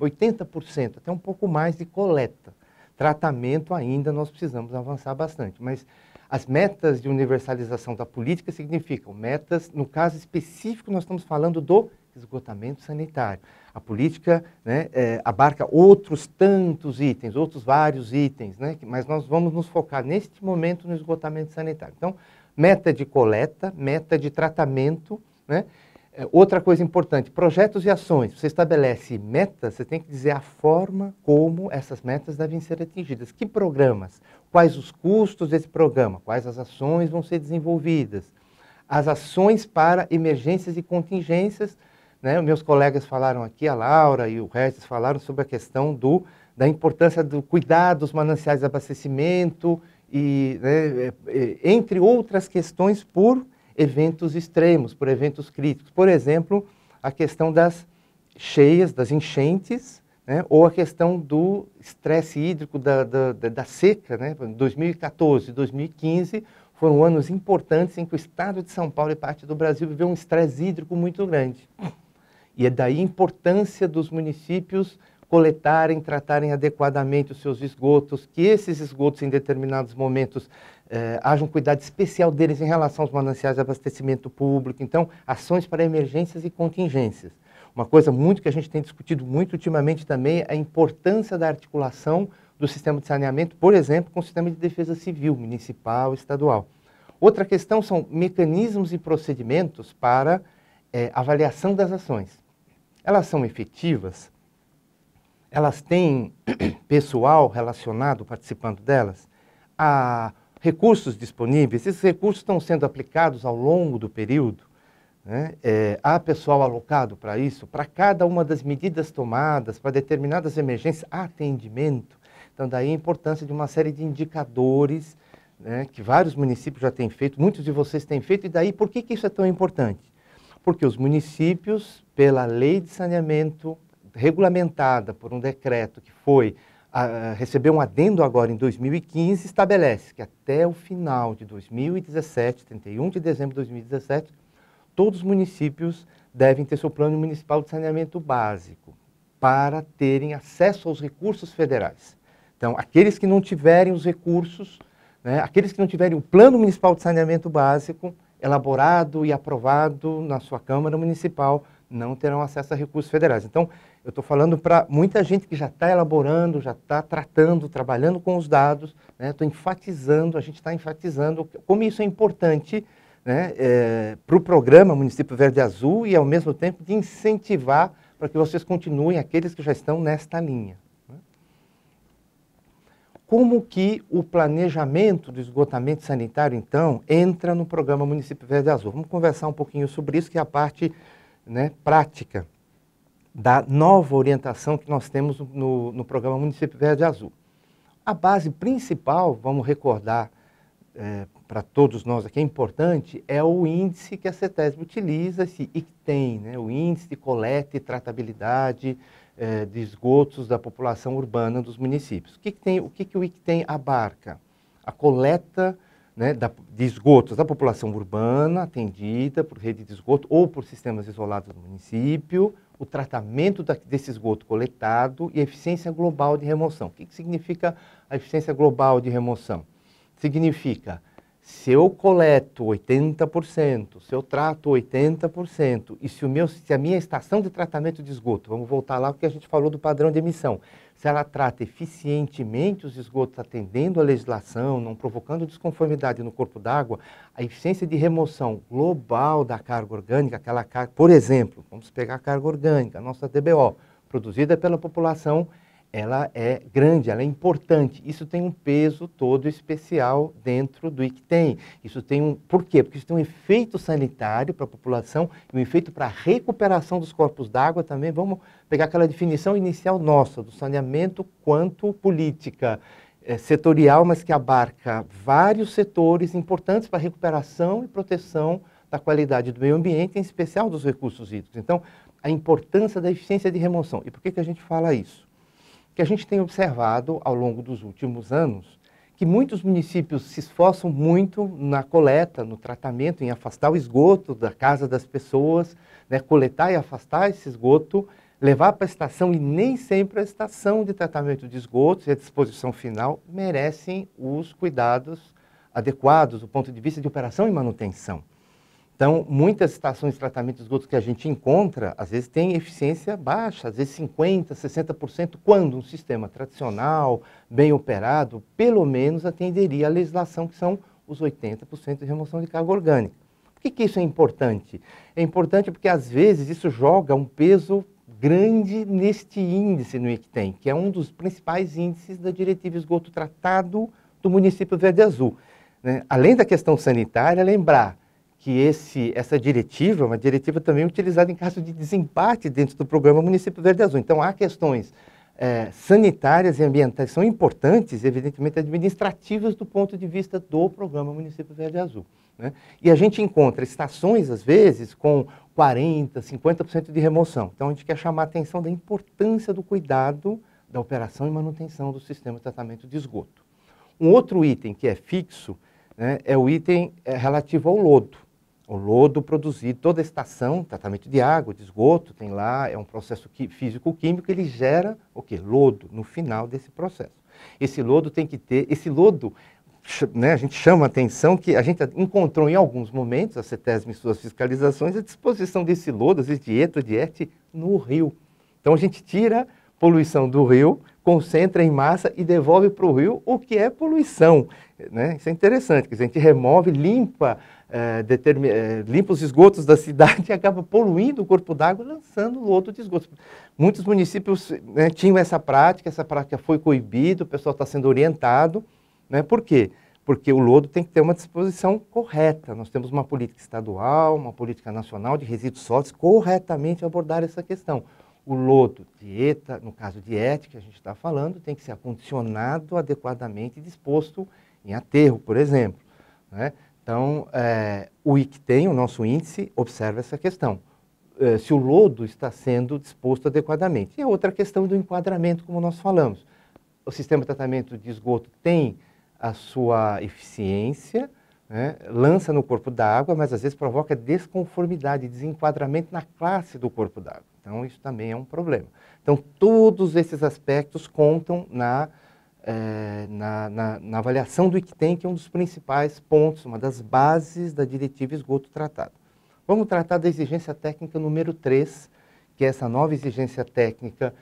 80%, até um pouco mais de coleta. Tratamento ainda nós precisamos avançar bastante, mas as metas de universalização da política significam metas, no caso específico, nós estamos falando do esgotamento sanitário. A política né, é, abarca outros tantos itens, outros vários itens, né, mas nós vamos nos focar neste momento no esgotamento sanitário. Então, meta de coleta, meta de tratamento, né, é, outra coisa importante, projetos e ações. Você estabelece metas, você tem que dizer a forma como essas metas devem ser atingidas. Que programas? Quais os custos desse programa? Quais as ações vão ser desenvolvidas? As ações para emergências e contingências. Né? Meus colegas falaram aqui, a Laura e o Regis falaram sobre a questão do, da importância do cuidado dos mananciais de abastecimento, e, né, é, é, entre outras questões por eventos extremos, por eventos críticos. Por exemplo, a questão das cheias, das enchentes, né? ou a questão do estresse hídrico da, da, da seca. Né? 2014 2015 foram anos importantes em que o estado de São Paulo e parte do Brasil viveu um estresse hídrico muito grande. E é daí a importância dos municípios coletarem, tratarem adequadamente os seus esgotos, que esses esgotos, em determinados momentos, eh, haja um cuidado especial deles em relação aos mananciais de abastecimento público. Então, ações para emergências e contingências. Uma coisa muito que a gente tem discutido muito ultimamente também é a importância da articulação do sistema de saneamento, por exemplo, com o sistema de defesa civil, municipal, estadual. Outra questão são mecanismos e procedimentos para eh, avaliação das ações. Elas são efetivas? elas têm pessoal relacionado, participando delas, a recursos disponíveis. Esses recursos estão sendo aplicados ao longo do período. Né? É, há pessoal alocado para isso, para cada uma das medidas tomadas, para determinadas emergências, há atendimento. Então, daí a importância de uma série de indicadores né, que vários municípios já têm feito, muitos de vocês têm feito, e daí por que, que isso é tão importante? Porque os municípios, pela lei de saneamento regulamentada por um decreto que foi a, ah, recebeu um adendo agora em 2015, estabelece que até o final de 2017, 31 de dezembro de 2017, todos os municípios devem ter seu plano municipal de saneamento básico para terem acesso aos recursos federais. Então, aqueles que não tiverem os recursos, né, aqueles que não tiverem o plano municipal de saneamento básico elaborado e aprovado na sua Câmara Municipal, não terão acesso a recursos federais. Então, eu estou falando para muita gente que já está elaborando, já está tratando, trabalhando com os dados, estou né? enfatizando, a gente está enfatizando como isso é importante né? é, para o programa Município Verde Azul e, ao mesmo tempo, de incentivar para que vocês continuem aqueles que já estão nesta linha. Né? Como que o planejamento do esgotamento sanitário, então, entra no programa Município Verde Azul? Vamos conversar um pouquinho sobre isso, que é a parte né, prática da nova orientação que nós temos no, no programa Município Verde Azul. A base principal, vamos recordar é, para todos nós aqui, é importante, é o índice que a CETESB utiliza -se, e que tem, né, o índice de coleta e tratabilidade é, de esgotos da população urbana dos municípios. O que, que tem, o que, que o ICTEM abarca? A coleta né, da, de esgotos da população urbana atendida por rede de esgoto ou por sistemas isolados do município, o tratamento da, desse esgoto coletado e a eficiência global de remoção. O que, que significa a eficiência global de remoção? Significa se eu coleto 80%, se eu trato 80%, e se, o meu, se a minha estação de tratamento de esgoto, vamos voltar lá o que a gente falou do padrão de emissão, se ela trata eficientemente os esgotos, atendendo à legislação, não provocando desconformidade no corpo d'água, a eficiência de remoção global da carga orgânica, aquela carga, por exemplo, vamos pegar a carga orgânica, nossa DBO, produzida pela população ela é grande, ela é importante. Isso tem um peso todo especial dentro do ICTEM. Isso tem um, por quê? Porque isso tem um efeito sanitário para a população, um efeito para a recuperação dos corpos d'água também. Vamos pegar aquela definição inicial nossa do saneamento quanto política é, setorial, mas que abarca vários setores importantes para a recuperação e proteção da qualidade do meio ambiente, em especial dos recursos hídricos. Então, a importância da eficiência de remoção. E por que, que a gente fala isso? que a gente tem observado ao longo dos últimos anos que muitos municípios se esforçam muito na coleta, no tratamento, em afastar o esgoto da casa das pessoas, né, coletar e afastar esse esgoto, levar para a estação e nem sempre a estação de tratamento de esgotos e a disposição final merecem os cuidados adequados do ponto de vista de operação e manutenção. Então, muitas estações de tratamento de esgoto que a gente encontra, às vezes tem eficiência baixa, às vezes 50%, 60%, quando um sistema tradicional, bem operado, pelo menos atenderia à legislação, que são os 80% de remoção de carga orgânica. Por que, que isso é importante? É importante porque, às vezes, isso joga um peso grande neste índice no ICTEM, que é um dos principais índices da diretiva esgoto tratado do município Verde Azul. Né? Além da questão sanitária, lembrar que esse, essa diretiva é uma diretiva também utilizada em caso de desempate dentro do programa Município Verde Azul. Então, há questões é, sanitárias e ambientais são importantes, evidentemente administrativas do ponto de vista do programa Município Verde Azul. Né? E a gente encontra estações, às vezes, com 40%, 50% de remoção. Então, a gente quer chamar a atenção da importância do cuidado da operação e manutenção do sistema de tratamento de esgoto. Um outro item que é fixo né, é o item é, relativo ao lodo o lodo produzir toda a estação, tratamento de água, de esgoto, tem lá, é um processo físico-químico, ele gera o que? Lodo no final desse processo. Esse lodo tem que ter, esse lodo, né, a gente chama a atenção que a gente encontrou em alguns momentos, a CETESM e suas fiscalizações, a disposição desse lodo, às vezes de eto, de ete no rio. Então a gente tira poluição do rio, concentra em massa e devolve para o rio o que é poluição. Né? Isso é interessante, que a gente remove, limpa eh, determin... Eh, limpa os esgotos da cidade e acaba poluindo o corpo d'água, lançando lodo de esgoto. Muitos municípios né, tinham essa prática, essa prática foi coibida, o pessoal está sendo orientado. Né? Por quê? Porque o lodo tem que ter uma disposição correta. Nós temos uma política estadual, uma política nacional de resíduos sólidos corretamente abordar essa questão. O lodo, dieta, no caso de ética, que a gente está falando, tem que ser acondicionado adequadamente e disposto em aterro, por exemplo. Né? Então, é, o ICTEM, o nosso índice, observa essa questão. É, se o lodo está sendo disposto adequadamente. E a outra questão do enquadramento, como nós falamos. O sistema de tratamento de esgoto tem a sua eficiência, né, lança no corpo d'água, mas às vezes provoca desconformidade, desenquadramento na classe do corpo d'água. Então, isso também é um problema. Então, todos esses aspectos contam na é, na, na, na, avaliação do ICTEM, que é um dos principais pontos, uma das bases da diretiva esgoto tratado. Vamos tratar da exigência técnica número 3, que é essa nova exigência técnica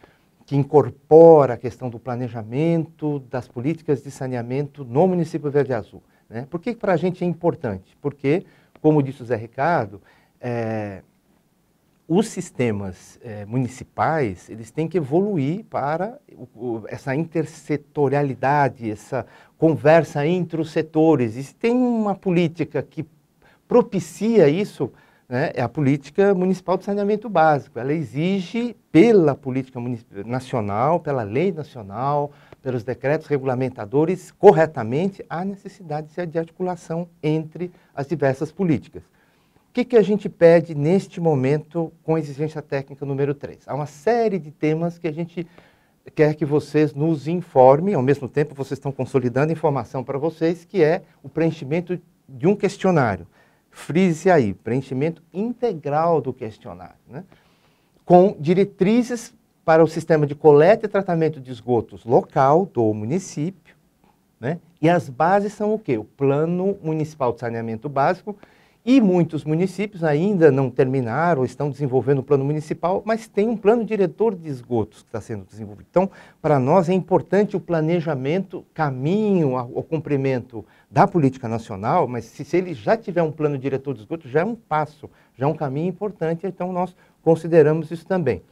que incorpora a questão do planejamento, das políticas de saneamento no município Verde Azul. Né? Por que para a gente é importante? Porque, como disse o Zé Ricardo, é, os sistemas eh, municipais eles têm que evoluir para o, o, essa intersetorialidade, essa conversa entre os setores. E se tem uma política que propicia isso, né, é a política municipal de saneamento básico. Ela exige, pela política nacional, pela lei nacional, pelos decretos regulamentadores, corretamente, a necessidade de articulação entre as diversas políticas que, que a gente pede neste momento com a exigência técnica número 3? Há uma série de temas que a gente quer que vocês nos informem, ao mesmo tempo vocês estão consolidando informação para vocês, que é o preenchimento de um questionário. Frise aí, preenchimento integral do questionário, né? com diretrizes para o sistema de coleta e tratamento de esgotos local do município, né? e as bases são o quê? O Plano Municipal de Saneamento Básico, e muitos municípios ainda não terminaram, estão desenvolvendo o plano municipal, mas tem um plano diretor de esgotos que está sendo desenvolvido. Então, para nós é importante o planejamento, caminho ao, cumprimento da política nacional, mas se, se ele já tiver um plano diretor de esgotos, já é um passo, já é um caminho importante, então nós consideramos isso também.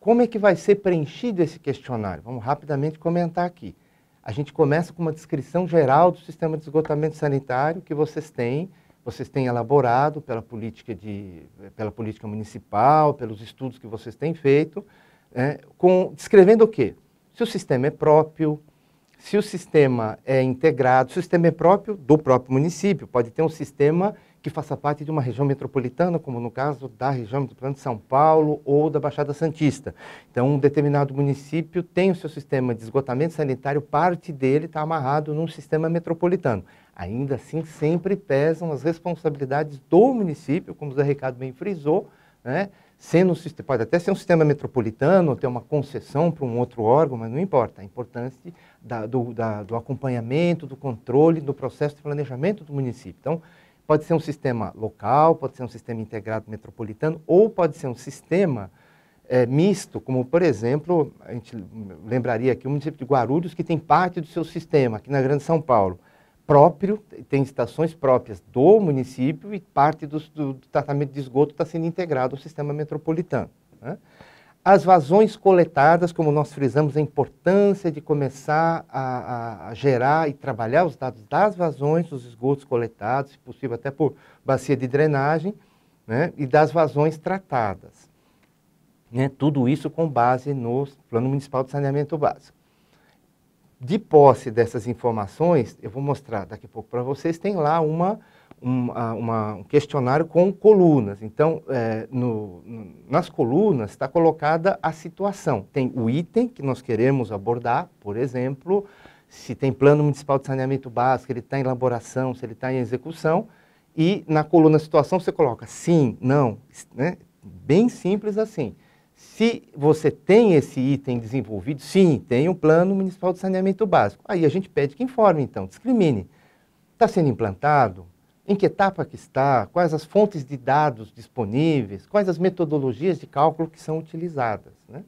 Como é que vai ser preenchido esse questionário? Vamos rapidamente comentar aqui. A gente começa com uma descrição geral do sistema de esgotamento sanitário que vocês têm, vocês têm elaborado pela política, de, pela política municipal, pelos estudos que vocês têm feito, é, com, descrevendo o quê? Se o sistema é próprio, se o sistema é integrado, se o sistema é próprio do próprio município, pode ter um sistema que faça parte de uma região metropolitana, como no caso da região metropolitana de São Paulo ou da Baixada Santista. Então, um determinado município tem o seu sistema de esgotamento sanitário, parte dele está amarrado num sistema metropolitano. Ainda assim, sempre pesam as responsabilidades do município, como o Zé Ricardo bem frisou, né? Sendo, pode até ser um sistema metropolitano, ter uma concessão para um outro órgão, mas não importa. A importância da, do, da, do acompanhamento, do controle, do processo de planejamento do município. Então, pode ser um sistema local, pode ser um sistema integrado metropolitano, ou pode ser um sistema é, misto, como, por exemplo, a gente lembraria aqui o município de Guarulhos, que tem parte do seu sistema aqui na Grande São Paulo próprio, tem estações próprias do município e parte do, do tratamento de esgoto está sendo integrado ao sistema metropolitano. Né? As vazões coletadas, como nós frisamos, a importância de começar a, a, a, gerar e trabalhar os dados das vazões, dos esgotos coletados, se possível até por bacia de drenagem, né? e das vazões tratadas. Né? Tudo isso com base no Plano Municipal de Saneamento Básico. De posse dessas informações, eu vou mostrar daqui a pouco para vocês, tem lá uma, uma, uma, um questionário com colunas. Então, é, no, nas colunas está colocada a situação. Tem o item que nós queremos abordar, por exemplo, se tem plano municipal de saneamento básico, ele está em elaboração, se ele está em execução. E na coluna situação você coloca sim, não, né? bem simples assim. Se você tem esse item desenvolvido, sim, tem um plano municipal de saneamento básico. Aí a gente pede que informe, então, discrimine. Está sendo implantado? Em que etapa que está? Quais as fontes de dados disponíveis? Quais as metodologias de cálculo que são utilizadas? Né?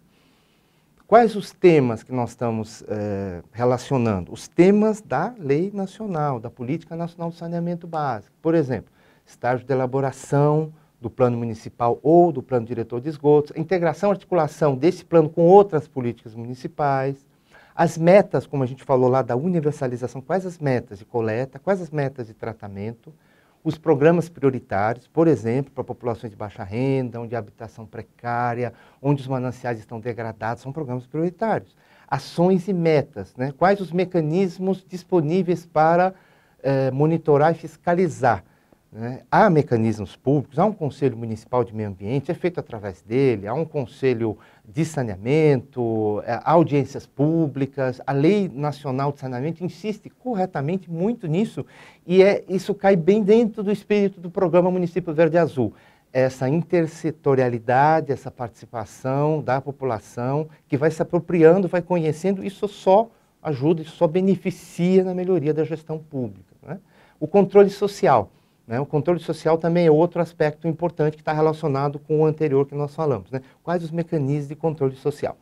Quais os temas que nós estamos eh, relacionando? Os temas da lei nacional, da Política Nacional de Saneamento Básico. Por exemplo, estágio de elaboração, do plano municipal ou do plano diretor de esgotos, a integração e articulação desse plano com outras políticas municipais, as metas, como a gente falou lá, da universalização, quais as metas de coleta, quais as metas de tratamento, os programas prioritários, por exemplo, para populações de baixa renda, onde a habitação precária, onde os mananciais estão degradados, são programas prioritários. Ações e metas, né? quais os mecanismos disponíveis para eh, monitorar e fiscalizar né? Há mecanismos públicos, há um Conselho Municipal de Meio Ambiente, é feito através dele, há um Conselho de Saneamento, é, há audiências públicas, a Lei Nacional de Saneamento insiste corretamente muito nisso e é, isso cai bem dentro do espírito do programa Município Verde Azul. Essa intersetorialidade, essa participação da população que vai se apropriando, vai conhecendo, isso só ajuda, isso só beneficia na melhoria da gestão pública. Né? O controle social né? O controle social também é outro aspecto importante que está relacionado com o anterior que nós falamos. Né? Quais os mecanismos de controle social?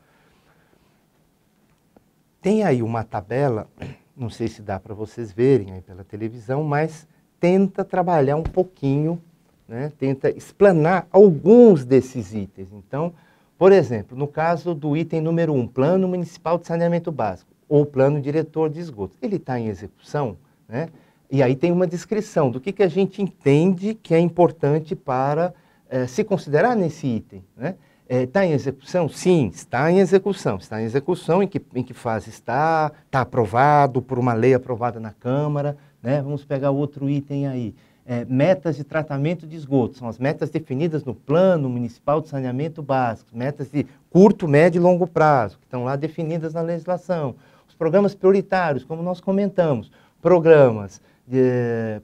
Tem aí uma tabela, não sei se dá para vocês verem aí pela televisão, mas tenta trabalhar um pouquinho, né? tenta explanar alguns desses itens. Então, por exemplo, no caso do item número 1, um, Plano Municipal de Saneamento Básico, ou Plano Diretor de Esgotos, ele está em execução, né? E aí tem uma descrição do que, que a gente entende que é importante para eh, se considerar nesse item. Né? Está eh, em execução? Sim, está em execução. Está em execução, em que, em que fase está? Está aprovado por uma lei aprovada na Câmara. Né? Vamos pegar outro item aí. É, metas de tratamento de esgoto, são as metas definidas no Plano Municipal de Saneamento Básico, metas de curto, médio e longo prazo, que estão lá definidas na legislação. Os programas prioritários, como nós comentamos, programas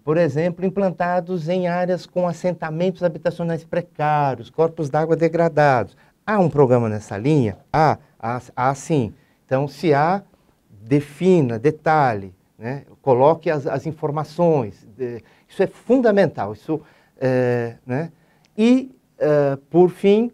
por exemplo, implantados em áreas com assentamentos habitacionais precários, corpos d'água degradados. Há um programa nessa linha? Há, há, há sim. Então, se há, defina, detalhe, né? coloque as, as informações. De, isso é fundamental. Isso, é, né? E, é, por fim,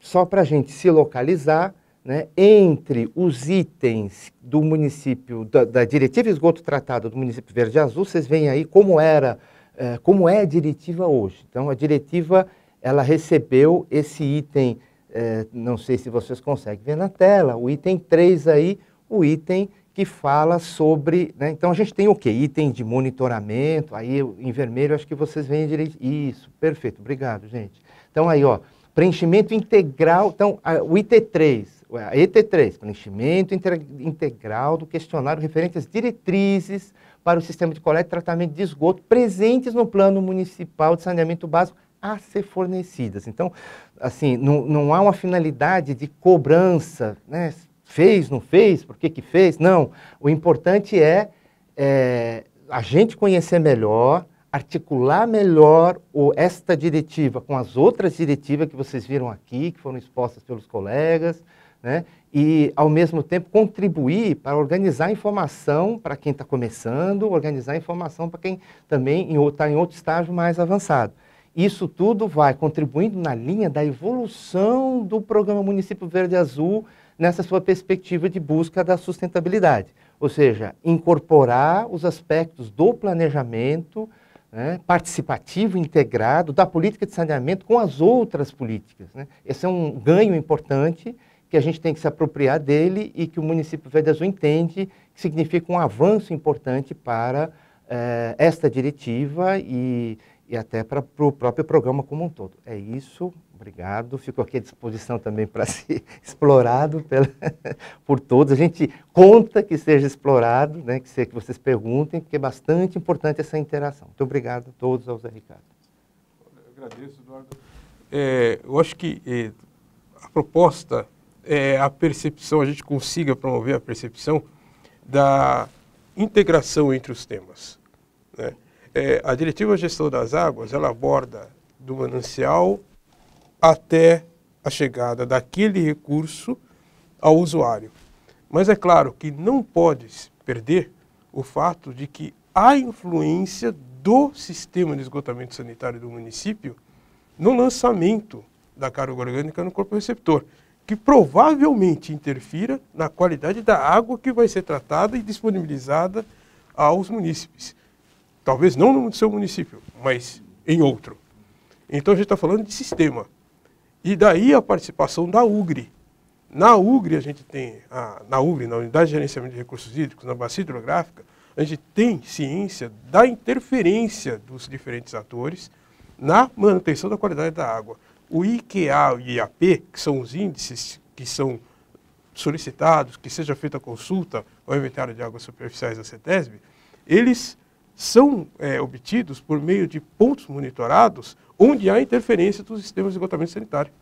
só para a gente se localizar, né, entre os itens do município, da, da diretiva esgoto tratado do município verde azul, vocês veem aí como era, eh, como é a diretiva hoje. Então, a diretiva, ela recebeu esse item, eh, não sei se vocês conseguem ver na tela, o item 3 aí, o item que fala sobre, né, então a gente tem o quê? Item de monitoramento, aí em vermelho acho que vocês veem direito, isso, perfeito, obrigado gente. Então aí ó, preenchimento integral, então a, o IT3, a ET3, preenchimento integral do questionário referente às diretrizes para o sistema de coleta e tratamento de esgoto presentes no plano municipal de saneamento básico a ser fornecidas. Então, assim, não, não há uma finalidade de cobrança, né? fez, não fez, por que, que fez, não. O importante é, é a gente conhecer melhor, articular melhor o, esta diretiva com as outras diretivas que vocês viram aqui, que foram expostas pelos colegas, né? e, ao mesmo tempo, contribuir para organizar informação para quem está começando, organizar informação para quem também está em outro estágio mais avançado. Isso tudo vai contribuindo na linha da evolução do programa Município Verde Azul nessa sua perspectiva de busca da sustentabilidade. Ou seja, incorporar os aspectos do planejamento né, participativo, integrado, da política de saneamento com as outras políticas. Né? Esse é um ganho importante que a gente tem que se apropriar dele e que o município Verde Azul entende que significa um avanço importante para eh, esta diretiva e, e até para, o próprio programa como um todo. É isso, obrigado. Fico aqui à disposição também para ser explorado pela, por todos. A gente conta que seja explorado, né, que, se, que vocês perguntem, porque é bastante importante essa interação. Muito obrigado a todos, ao Zé Ricardo. Eu agradeço, Eduardo. É, eu acho que é, a proposta é, a percepção, a gente consiga promover a percepção da integração entre os temas. Né? É, a Diretiva Gestão das Águas, ela aborda do manancial até a chegada daquele recurso ao usuário. Mas é claro que não pode perder o fato de que a influência do sistema de esgotamento sanitário do município no lançamento da carga orgânica no corpo receptor que provavelmente interfira na qualidade da água que vai ser tratada e disponibilizada aos munícipes. Talvez não no seu município, mas em outro. Então a gente está falando de sistema. E daí a participação da UGRI. Na UGRI a gente tem, a, na UGRI, na Unidade de Gerenciamento de Recursos Hídricos, na bacia hidrográfica, a gente tem ciência da interferência dos diferentes atores na manutenção da qualidade da água. O IQA e IAP, que são os índices que são solicitados, que seja feita a consulta ao inventário de águas superficiais da CETESB, eles são é, obtidos por meio de pontos monitorados onde há interferência dos sistemas de esgotamento sanitário.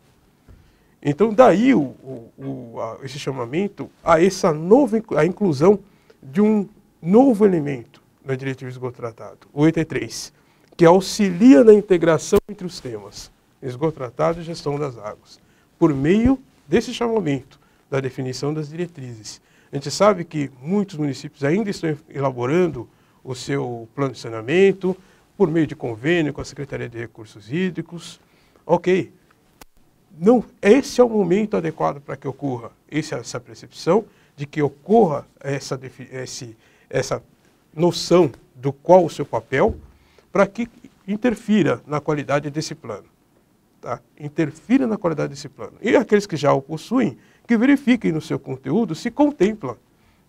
Então, daí o, o, o, a, esse chamamento a essa nova a inclusão de um novo elemento na diretiva de esgoto tratado, o ET3, que auxilia na integração entre os temas esgoto tratado e gestão das águas, por meio desse chamamento da definição das diretrizes. A gente sabe que muitos municípios ainda estão elaborando o seu plano de saneamento por meio de convênio com a Secretaria de Recursos Hídricos. Ok, não, esse é o momento adequado para que ocorra essa, essa percepção de que ocorra essa, esse, essa noção do qual o seu papel, para que interfira na qualidade desse plano tá? interfira na qualidade desse plano. E aqueles que já o possuem, que verifiquem no seu conteúdo se contemplam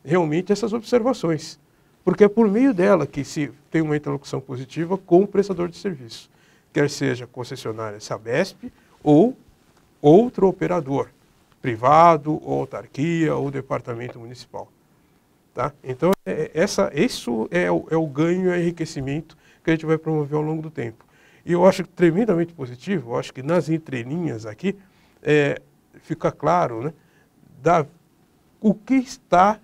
realmente essas observações. Porque é por meio dela que se tem uma interlocução positiva com o prestador de serviço, quer seja concessionária Sabesp ou outro operador, privado, ou autarquia, ou departamento municipal. Tá? Então, é, é essa, isso é o, é o ganho, é o enriquecimento que a gente vai promover ao longo do tempo. E eu acho tremendamente positivo, eu acho que nas entrelinhas aqui é, fica claro né, da, o que está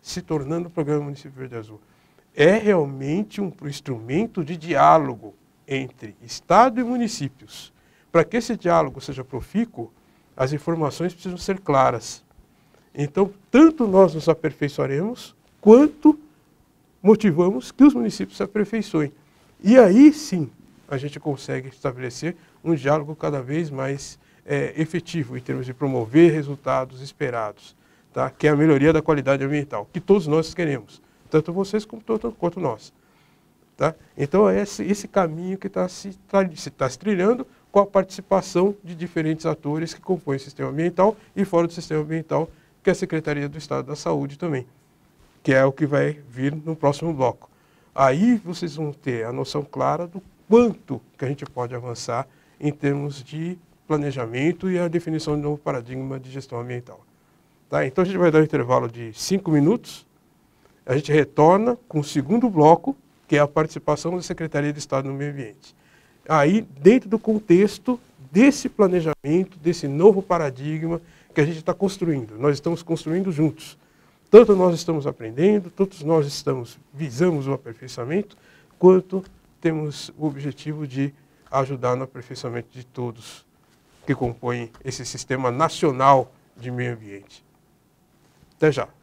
se tornando o Programa Município Verde Azul. É realmente um instrumento de diálogo entre Estado e municípios. Para que esse diálogo seja profícuo, as informações precisam ser claras. Então, tanto nós nos aperfeiçoaremos, quanto motivamos que os municípios se aperfeiçoem. E aí sim, a gente consegue estabelecer um diálogo cada vez mais é, efetivo em termos de promover resultados esperados, tá? que é a melhoria da qualidade ambiental, que todos nós queremos, tanto vocês como, quanto nós. Tá? Então é esse, esse caminho que está se, tá, se, tá se trilhando com a participação de diferentes atores que compõem o sistema ambiental e fora do sistema ambiental, que é a Secretaria do Estado da Saúde também, que é o que vai vir no próximo bloco. Aí vocês vão ter a noção clara do quanto que a gente pode avançar em termos de planejamento e a definição de um novo paradigma de gestão ambiental. Tá? Então a gente vai dar um intervalo de cinco minutos, a gente retorna com o segundo bloco, que é a participação da Secretaria de Estado no Meio Ambiente. Aí, dentro do contexto desse planejamento, desse novo paradigma que a gente está construindo, nós estamos construindo juntos. Tanto nós estamos aprendendo, todos nós estamos visamos o aperfeiçoamento, quanto temos o objetivo de ajudar no aperfeiçoamento de todos que compõem esse sistema nacional de meio ambiente. Até já!